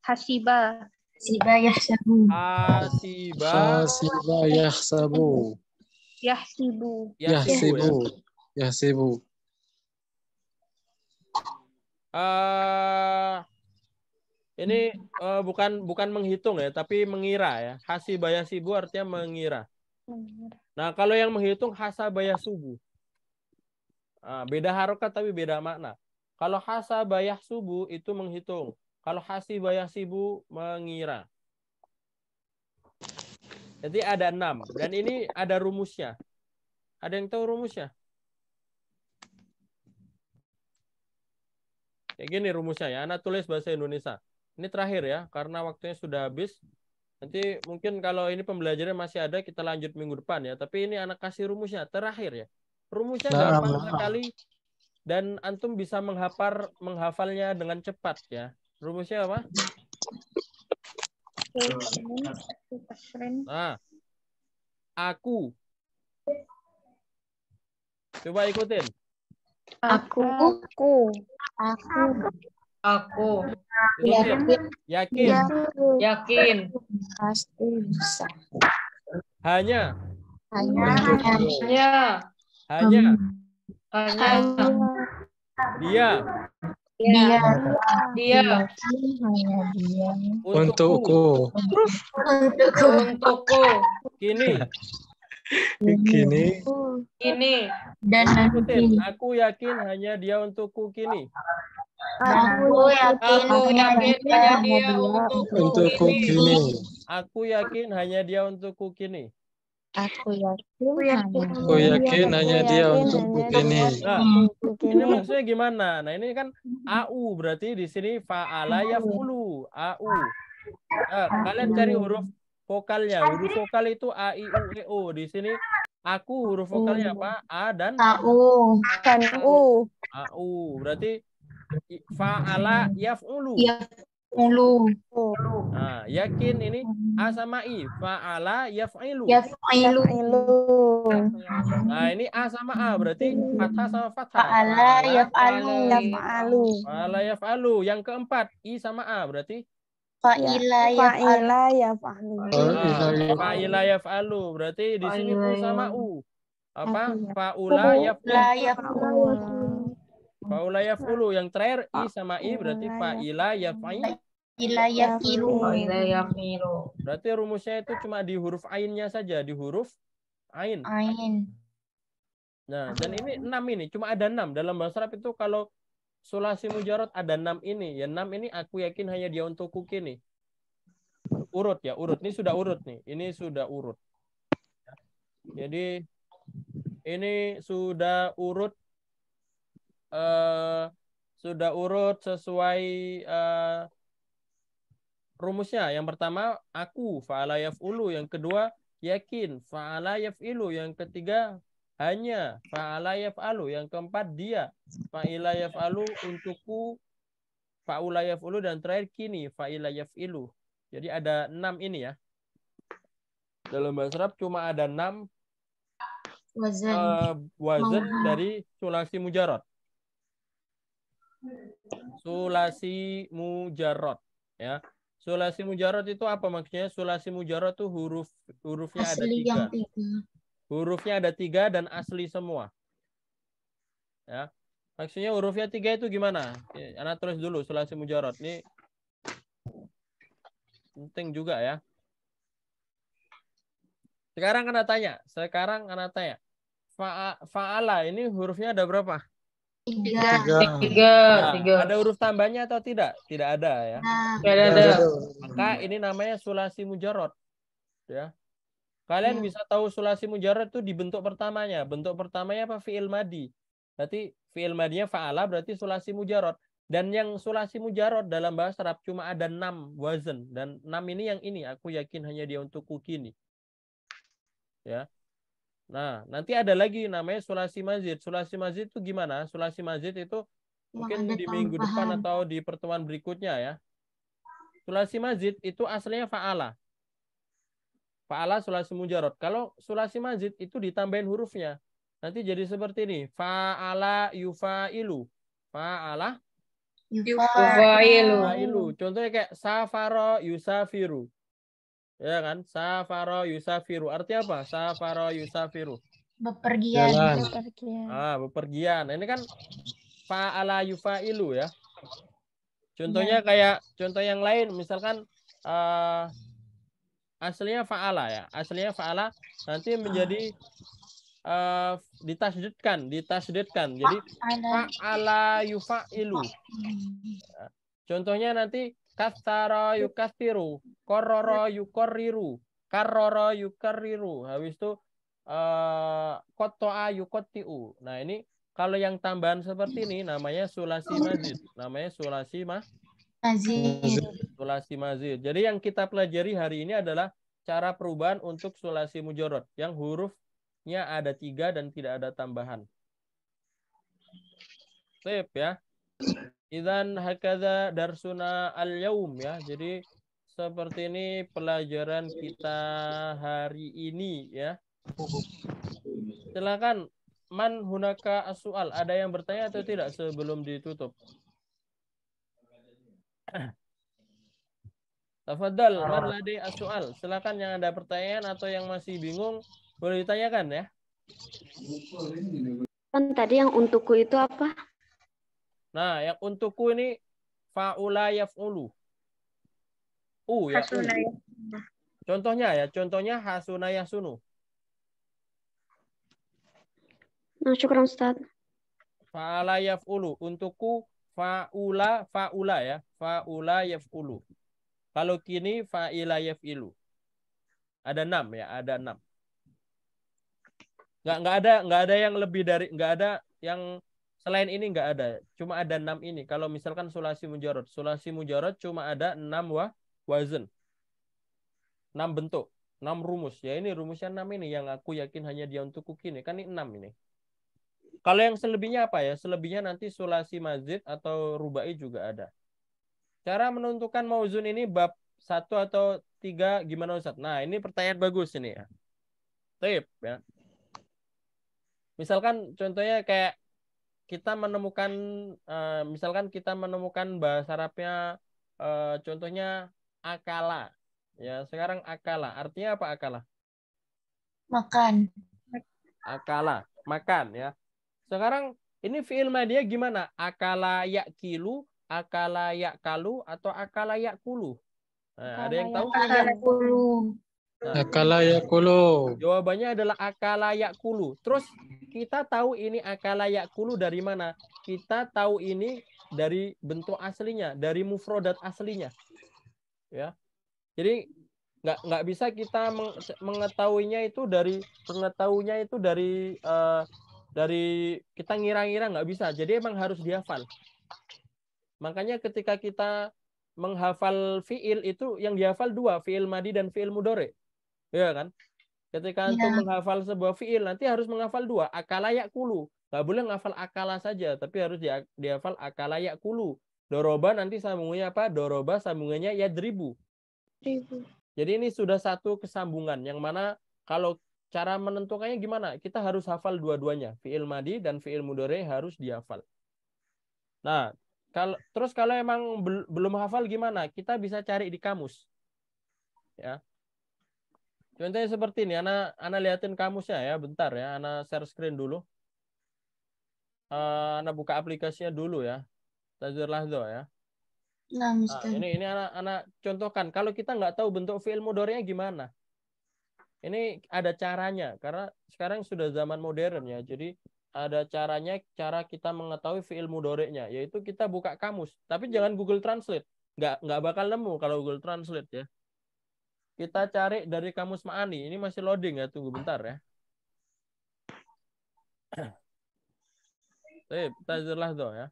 Hasiba. Hasiba yahsabu. Hasiba. Hasiba yahsabu. Yahsibu. Yahsibu. Ya. Yahsibu. Uh, ini uh, bukan bukan menghitung ya, tapi mengira ya. Hasibaya yahsibu artinya mengira. Nah, kalau yang menghitung hasabaya subuh. Ah, beda harokat tapi beda makna. Kalau hasa bayah subuh itu menghitung. Kalau hasi bayah sibu mengira. Jadi ada enam. Dan ini ada rumusnya. Ada yang tahu rumusnya? Kayak gini rumusnya ya. Anak tulis bahasa Indonesia. Ini terakhir ya, karena waktunya sudah habis. Nanti mungkin kalau ini pembelajaran masih ada, kita lanjut minggu depan ya. Tapi ini anak kasih rumusnya, terakhir ya. Rumusnya nah, gampang nah, nah, sekali dan antum bisa menghafal menghafalnya dengan cepat ya. Rumusnya apa? Nah, aku. Coba ikutin. Aku. Aku. Aku. Aku. Yakin. Yakin. Yakin. Pasti bisa. Hanya. Hanya. Hanya. Hanya. Hmm. Hanya. Dia. Dia. Dia. dia. Untukku. Untukku. Untukku. Kini. Kini. Kini. Dan nanti. Aku yakin hanya dia untukku kini. Aku yakin, aku yakin hanya dia untukku, untukku kini. Aku yakin hanya dia untukku kini. Aku yakin, aku yakin, hanya dia untuk nah, nah, nah, ini. Nah, ini maksudnya gimana? Nah ini kan hmm. AU berarti di sini faala iya. ya fulu AU. Nah, kalian iya, cari iya. huruf vokalnya. Huruf vokal itu A I U E O. Di sini aku huruf vokalnya hmm. apa? A dan AU. Dan U. AU berarti faala yafulu. Ulu. Nah, yakin ini A sama I. Fa'ala yaf'ilu. Yaf'ilu. Nah, ini A sama A berarti fathah sama fathah. Fa'ala yaf'alu. Yaf'alu. Fa'ala yaf'alu. Yang keempat, I sama A berarti Fa'ila ya. yaf'alu. Fa'ila yaf'alu. Berarti di sini U sama U. Apa? Fa'ula yaf'alu. Faula hmm. fulu yang terakhir i sama i berarti faila yafai. Faila yafilu. Faila yafilu. Berarti rumusnya itu cuma di huruf ainnya saja, di huruf ain. Ain. Nah, dan ini enam ini cuma ada enam dalam bahasa Arab itu kalau sulasi mujarot ada enam ini ya enam ini aku yakin hanya dia untukku kini urut ya urut ini sudah urut nih ini sudah urut jadi ini sudah urut uh, sudah urut sesuai uh, rumusnya. Yang pertama aku faala ulu yang kedua yakin faala ilu yang ketiga hanya faala alu yang keempat dia faila alu untukku faula ulu dan terakhir kini faila ilu Jadi ada enam ini ya. Dalam bahasa Arab cuma ada enam wazan, uh, wazan dari sulasi mujarot. Sulasi mujarot. Ya. Sulasi mujarot itu apa maksudnya? Sulasi mujarot itu huruf hurufnya asli ada tiga. tiga. Hurufnya ada tiga dan asli semua. Ya. Maksudnya hurufnya tiga itu gimana? Ya, anak terus dulu sulasi mujarot. Ini penting juga ya. Sekarang kena tanya. Sekarang kena tanya. Fa'ala ini hurufnya ada berapa? Tiga. Tiga. Nah, tiga. Ada huruf tambahnya atau tidak? Tidak ada ya. Nah. tidak ada, nah, ada. Maka ini namanya sulasi mujarot. Ya. Kalian ya. bisa tahu sulasi mujarot itu dibentuk pertamanya. Bentuk pertamanya apa? Fi'il madi. Berarti fi'il madinya fa'ala berarti sulasi mujarot. Dan yang sulasi mujarot dalam bahasa Arab cuma ada enam wazan. Dan enam ini yang ini. Aku yakin hanya dia untuk kukini. Ya. Nah, nanti ada lagi namanya sulasi masjid. Sulasi masjid itu gimana? Sulasi masjid itu mungkin di minggu depan atau di pertemuan berikutnya ya. Sulasi masjid itu aslinya fa'ala. Fa'ala sulasi mujarot. Kalau sulasi masjid itu ditambahin hurufnya. Nanti jadi seperti ini. Fa'ala yufa'ilu. Fa'ala yufa'ilu. Yufa Contohnya kayak safaro yusafiru. Ya kan? Safaro yusafiru. Artinya apa? Safaro yusafiru. Bepergian. Jalan. Bepergian. Ah, bepergian. Ini kan fa'ala yufailu ya. Contohnya ya. kayak contoh yang lain misalkan uh, aslinya fa'ala ya. Aslinya fa'ala nanti menjadi uh, ditasdidkan, ditasdidkan. Jadi fa'ala yufa'ilu. Hmm. Contohnya nanti kasara yukasiru kororo yukoriru karoro yukariru habis itu uh, kotoa yukotiu nah ini kalau yang tambahan seperti ini namanya sulasi mazid namanya sulasi ma mazid sulasi mazid jadi yang kita pelajari hari ini adalah cara perubahan untuk sulasi mujorot yang hurufnya ada tiga dan tidak ada tambahan sip ya Idan hakada darsuna al-yaum ya. Jadi seperti ini pelajaran kita hari ini ya. Silakan man hunaka asual. Ada yang bertanya atau tidak sebelum ditutup? Tafadhal, man ah. ladai asual. Silakan yang ada pertanyaan atau yang masih bingung boleh ditanyakan ya. Kan tadi yang untukku itu apa? Nah, yang untukku ini faula yaf'ulu. U ya. Contohnya ya, contohnya hasuna yasunu. Nah, syukur Ustaz. Faala yaf'ulu. Untukku faula faula ya. Faula yaf'ulu. Kalau kini fa'ila yaf'ilu. Ada enam ya, ada enam. Nggak, nggak ada nggak ada yang lebih dari nggak ada yang Selain ini nggak ada, cuma ada enam ini. Kalau misalkan sulasi mujarot, sulasi mujarot cuma ada enam wa wazan, enam bentuk, enam rumus. Ya ini rumusnya enam ini yang aku yakin hanya dia untuk kukini. Kan ini enam ini. Kalau yang selebihnya apa ya? Selebihnya nanti sulasi masjid atau rubai juga ada. Cara menentukan mauzun ini bab satu atau tiga gimana Ustaz? Nah ini pertanyaan bagus ini ya. Tip ya. Misalkan contohnya kayak kita menemukan uh, misalkan kita menemukan bahasa Arabnya uh, contohnya akala ya sekarang akala artinya apa akala makan akala makan ya sekarang ini fiil dia gimana akala yakilu akala yakalu atau akala yakulu nah, ada yang tahu akala yakulu Nah, akala yakulu. Jawabannya adalah akala yakulu. Terus kita tahu ini akala yakulu dari mana? Kita tahu ini dari bentuk aslinya, dari mufrodat aslinya. Ya. Jadi nggak nggak bisa kita mengetahuinya itu dari mengetahuinya itu dari uh, dari kita ngira-ngira nggak bisa. Jadi emang harus dihafal. Makanya ketika kita menghafal fiil itu yang dihafal dua, fiil madi dan fiil mudore ya kan ketika ya. menghafal sebuah fiil nanti harus menghafal dua akala kulu gak boleh menghafal akala saja tapi harus di, dihafal akala yakulu doroba nanti sambungannya apa doroba sambungannya ya dribu dribu jadi ini sudah satu kesambungan yang mana kalau cara menentukannya gimana? Kita harus hafal dua-duanya, fiil madi dan fiil mudore harus dihafal. Nah, kalau terus kalau emang bel, belum hafal gimana? Kita bisa cari di kamus. Ya. Contohnya seperti ini, Ana, Ana liatin kamusnya ya, bentar ya. Ana share screen dulu. Uh, Ana buka aplikasinya dulu ya. Tazir Lahdo ya. Nah, nah, ini ini anak anak contohkan kalau kita nggak tahu bentuk fiil mudornya gimana. Ini ada caranya karena sekarang sudah zaman modern ya. Jadi ada caranya cara kita mengetahui fiil mudornya, yaitu kita buka kamus. Tapi jangan Google Translate. Nggak nggak bakal nemu kalau Google Translate ya. Kita cari dari kamus Maani. Ini masih loading ya, tunggu bentar ya. Sip, jelas dong ya.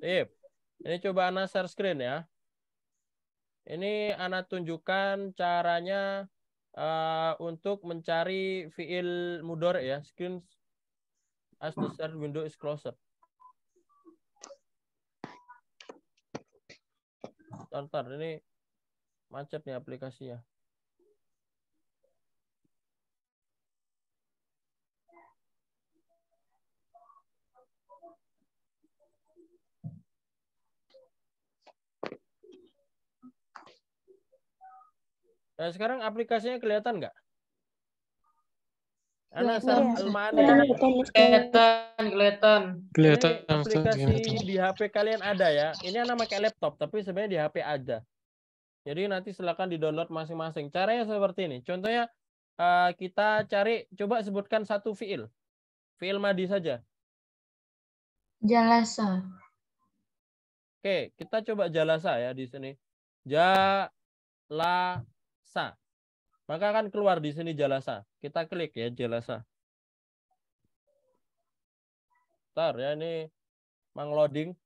Sip. Ini coba Ana share screen ya. Ini Ana tunjukkan caranya uh, untuk mencari fiil mudor ya. Screen as the search window is closed. Ntar, ini macet nih aplikasinya. Nah, sekarang aplikasinya kelihatan nggak? Anak ya, ya. ya. Kelihatan, kelihatan. Kelihatan. Aplikasi di HP kalian ada ya. Ini kan nama kayak laptop, tapi sebenarnya di HP ada. Jadi nanti silakan di-download masing-masing. Caranya seperti ini. Contohnya eh, kita cari, coba sebutkan satu fiil. Fiil madi saja. Jalasa. Oke, kita coba jalasa ya di sini. Jalasa sa. Maka akan keluar di sini jalasa. Kita klik ya jalasa. Bentar ya ini mengloading.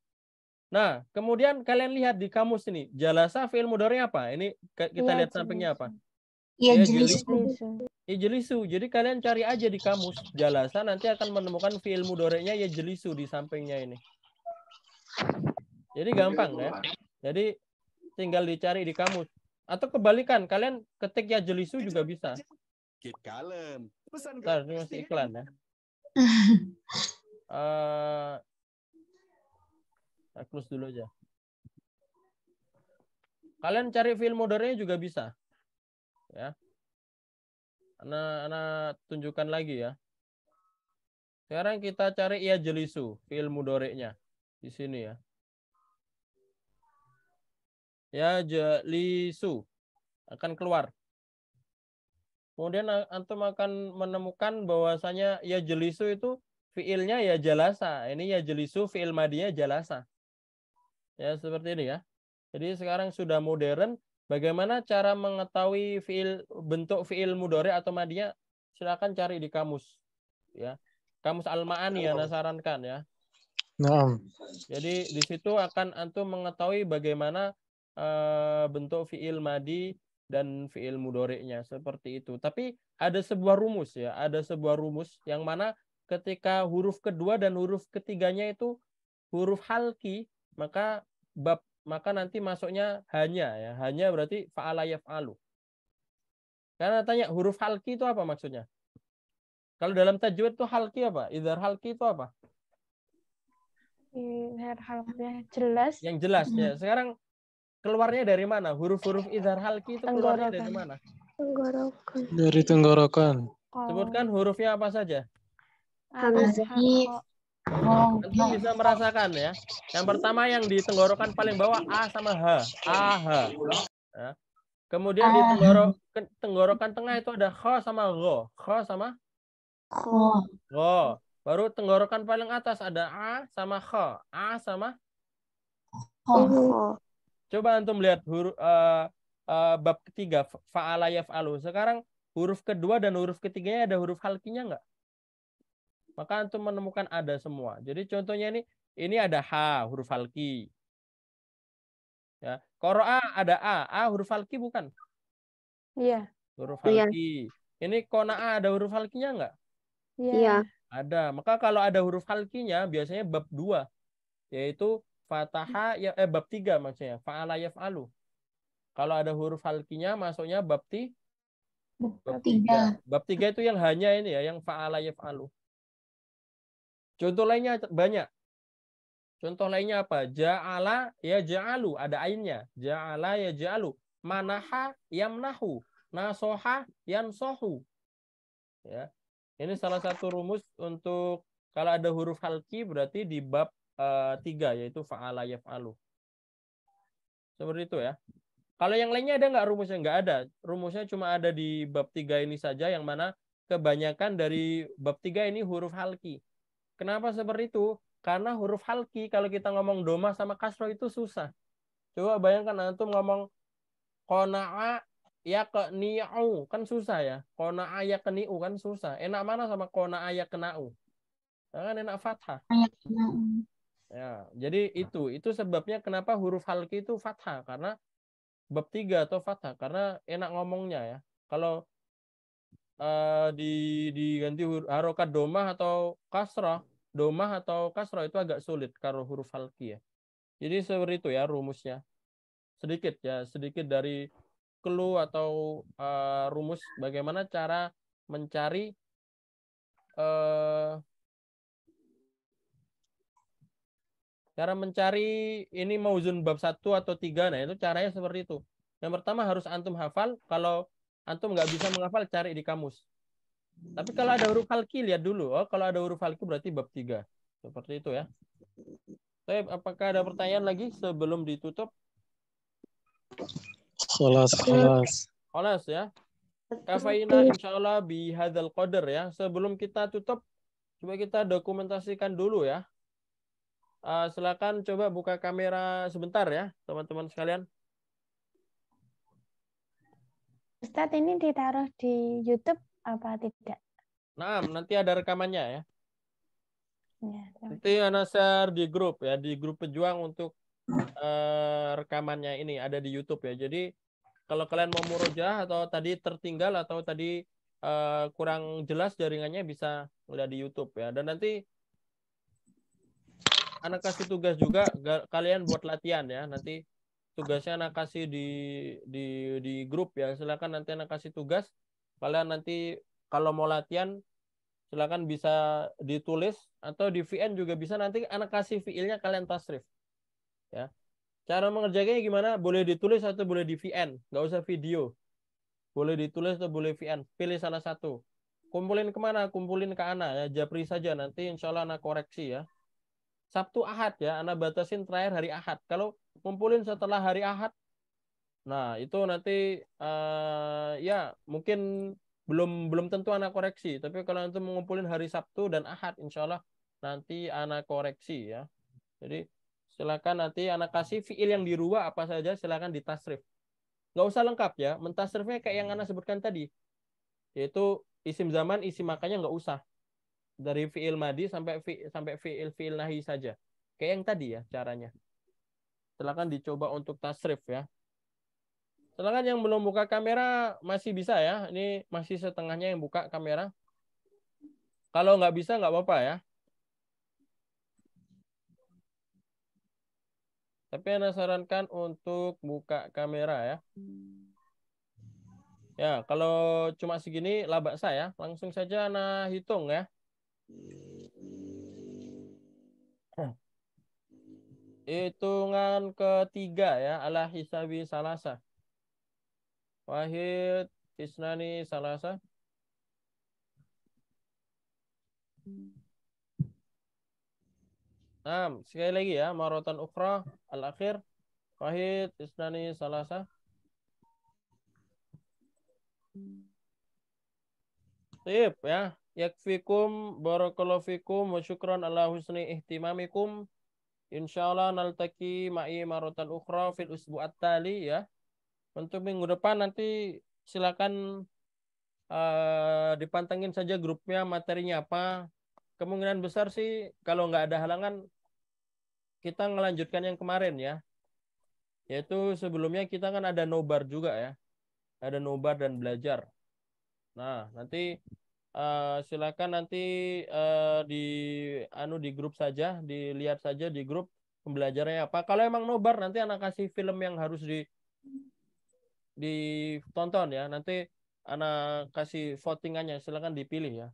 Nah, kemudian kalian lihat di kamus ini, jalasa fiil mudornya apa? Ini kita ya, lihat jelisu. sampingnya apa? Iya, iya, jelisu. Ya, jelisu. Jadi kalian cari aja di kamus jalasa nanti akan menemukan fiil mudornya ya jelisu di sampingnya ini. Jadi gampang ya. Jadi tinggal dicari di kamus. Atau kebalikan, kalian ketik ya jelisu juga bisa. Keep kalem. Pesan Ntar, ini masih iklan ya. uh, close dulu aja. Kalian cari film modernnya juga bisa. Ya. Anak-anak tunjukkan lagi ya. Sekarang kita cari ya jelisu, film modernnya Di sini ya. Ya jalisu akan keluar. Kemudian antum akan menemukan bahwasanya ya jelisu itu fiilnya ya jalasa. Ini ya jelisu fiil madinya ya jalasa. Ya seperti ini ya. Jadi sekarang sudah modern. Bagaimana cara mengetahui fiil bentuk fiil mudore atau madinya? Silakan cari di kamus. Ya, kamus almaani ya ya, sarankan ya. Nah. Jadi di situ akan antum mengetahui bagaimana Eh, bentuk fiil madi dan fiil mudoriknya seperti itu. Tapi ada sebuah rumus ya, ada sebuah rumus yang mana ketika huruf kedua dan huruf ketiganya itu huruf halki, maka bab maka nanti masuknya hanya ya, hanya berarti faala yaf'alu. Karena tanya huruf halki itu apa maksudnya? Kalau dalam tajwid itu halki apa? Idhar halki itu apa? Idhar halki jelas. Yang jelas ya. Mm-hmm. Sekarang keluarnya dari mana? Huruf-huruf izhar halki itu keluarnya dari mana? Tenggorokan. Dari tenggorokan. Oh. Sebutkan hurufnya apa saja? Nanti bisa merasakan ya. Yang pertama yang di tenggorokan paling bawah A sama H. A, H. Ya. Kemudian di ah. tenggorokan tenggorokan tengah itu ada kho sama go. Kho sama? Kho. Go. Baru tenggorokan paling atas ada A sama kho. A sama? Kho. Coba antum lihat huruf uh, uh, bab ketiga faala yaf'alu. Sekarang huruf kedua dan huruf ketiganya ada huruf halkinya enggak? Maka antum menemukan ada semua. Jadi contohnya ini ini ada ha huruf halki. Ya, a ada a, a huruf halki bukan? Iya. Huruf iya. halki. Ya. Ini a ada huruf halkinya enggak? Iya. iya. Ada. Maka kalau ada huruf halkinya biasanya bab dua yaitu Fataha ya eh bab 3 maksudnya. Fa'ala yaf'alu. Kalau ada huruf halkinya masuknya bab 3. Bab 3. Bab 3 itu yang hanya ini ya, yang fa'ala yaf'alu. Contoh lainnya banyak. Contoh lainnya apa? Ja'ala ya ja'alu, ada ainnya. Ja'ala ya ja'alu. Manaha yamnahu. Nasoha yansohu. Ya. Ini salah satu rumus untuk kalau ada huruf halki berarti di bab uh, tiga yaitu fa'ala yaf'alu. Seperti itu ya. Kalau yang lainnya ada nggak rumusnya? Nggak ada. Rumusnya cuma ada di bab tiga ini saja yang mana kebanyakan dari bab tiga ini huruf halki. Kenapa seperti itu? Karena huruf halki kalau kita ngomong doma sama kasro itu susah. Coba bayangkan antum ngomong kona'a ya niu kan susah ya. Kona'a ya niu kan susah. Enak mana sama kona'a ya nau? Kan enak fathah. Ya, jadi itu itu sebabnya kenapa huruf halki itu fathah karena bab tiga atau fathah karena enak ngomongnya ya. Kalau uh, di diganti huruf harokat domah atau kasrah, domah atau kasrah itu agak sulit kalau huruf halki ya. Jadi seperti itu ya rumusnya. Sedikit ya, sedikit dari clue atau uh, rumus bagaimana cara mencari uh, Cara mencari ini mau mauzun bab satu atau tiga, nah itu caranya seperti itu. Yang pertama harus antum hafal. Kalau antum nggak bisa menghafal, cari di kamus. Tapi kalau ada huruf halki, lihat dulu. Oh, kalau ada huruf halki berarti bab tiga. Seperti itu ya. Tapi apakah ada pertanyaan lagi sebelum ditutup? Kholas, kholas. Kholas ya. Kafaina insya Allah bihadal qadar ya. Sebelum kita tutup, coba kita dokumentasikan dulu ya. Uh, silakan coba buka kamera sebentar ya, teman-teman sekalian. Ustadz ini ditaruh di YouTube apa tidak? Nah, nanti ada rekamannya ya. ya nanti Ana share di grup ya, di grup pejuang untuk uh, rekamannya ini ada di YouTube ya. Jadi kalau kalian mau murojaah atau tadi tertinggal atau tadi uh, kurang jelas jaringannya bisa udah di YouTube ya. Dan nanti anak kasih tugas juga kalian buat latihan ya nanti tugasnya anak kasih di di di grup ya silakan nanti anak kasih tugas kalian nanti kalau mau latihan silakan bisa ditulis atau di VN juga bisa nanti anak kasih fiilnya kalian tasrif ya cara mengerjakannya gimana boleh ditulis atau boleh di VN nggak usah video boleh ditulis atau boleh VN pilih salah satu kumpulin kemana? Kumpulin ke anak ya, Japri saja nanti insya Allah anak koreksi ya. Sabtu Ahad ya, Anda batasin terakhir hari Ahad. Kalau ngumpulin setelah hari Ahad, nah itu nanti uh, ya mungkin belum belum tentu anak koreksi. Tapi kalau nanti mengumpulin hari Sabtu dan Ahad, insya Allah nanti anak koreksi ya. Jadi silakan nanti anak kasih fiil yang dirubah apa saja silakan ditasrif. Gak usah lengkap ya, mentasrifnya kayak yang anak sebutkan tadi, yaitu isim zaman, isim makanya nggak usah dari fiil madi sampai fi, sampai fiil fiil nahi saja. Kayak yang tadi ya caranya. Silakan dicoba untuk tasrif ya. Silakan yang belum buka kamera masih bisa ya. Ini masih setengahnya yang buka kamera. Kalau nggak bisa nggak apa-apa ya. Tapi Anda sarankan untuk buka kamera ya. Ya, kalau cuma segini labak saya, langsung saja nah hitung ya. Hitungan ketiga ya ala hisabi salasa. Wahid Isnani salasa. Nah, sekali lagi ya, marotan ukra al-akhir. Wahid Isnani salasa. Tip ya yakfikum barakallahu fikum wa syukran ala husni ihtimamikum. Insyaallah naltaki ma'i marotan ukhra fil usbu'at tali ya. Untuk minggu depan nanti silakan uh, dipantengin saja grupnya materinya apa. Kemungkinan besar sih kalau nggak ada halangan kita ngelanjutkan yang kemarin ya. Yaitu sebelumnya kita kan ada nobar juga ya. Ada nobar dan belajar. Nah, nanti Uh, silakan nanti uh, di anu di grup saja, dilihat saja di grup pembelajarannya apa. Kalau emang nobar nanti anak kasih film yang harus di di tonton ya. Nanti anak kasih votingannya silakan dipilih ya.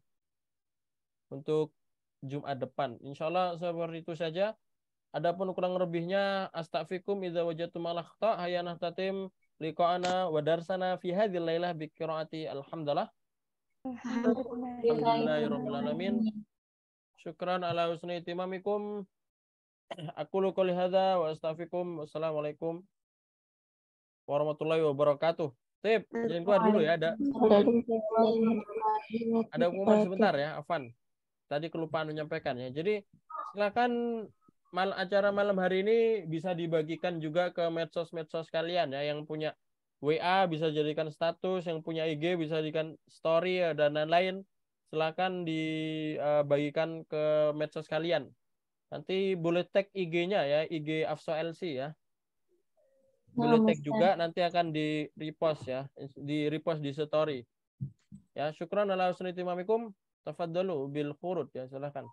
Untuk Jumat depan. Insya Allah seperti itu saja. Adapun kurang lebihnya astaghfikum idza wajatum alakhta hayana tatim liqa'ana wa darsana fi hadhil lailah bi qiraati alhamdulillah Alhamdulillahirrahmanirrahim. Syukran ala timamikum. Aku wa astafikum. Wassalamualaikum warahmatullahi wabarakatuh. Tip, jangan keluar dulu ya. Ada ada pengumuman sebentar ya, Afan. Tadi kelupaan menyampaikan ya. Jadi silakan mal acara malam hari ini bisa dibagikan juga ke medsos-medsos kalian ya yang punya WA bisa jadikan status, yang punya IG bisa jadikan story eh, dan lain-lain. Silakan dibagikan eh, ke medsos kalian. Nanti boleh tag IG-nya ya, IG Afso LC ya. Boleh tag juga nanti akan di repost ya, di repost di story. Ya, syukran ala husni timamikum. Tafaddalu bil khurut ya, silakan.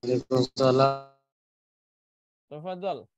Waalaikumsalam. Tafadhal.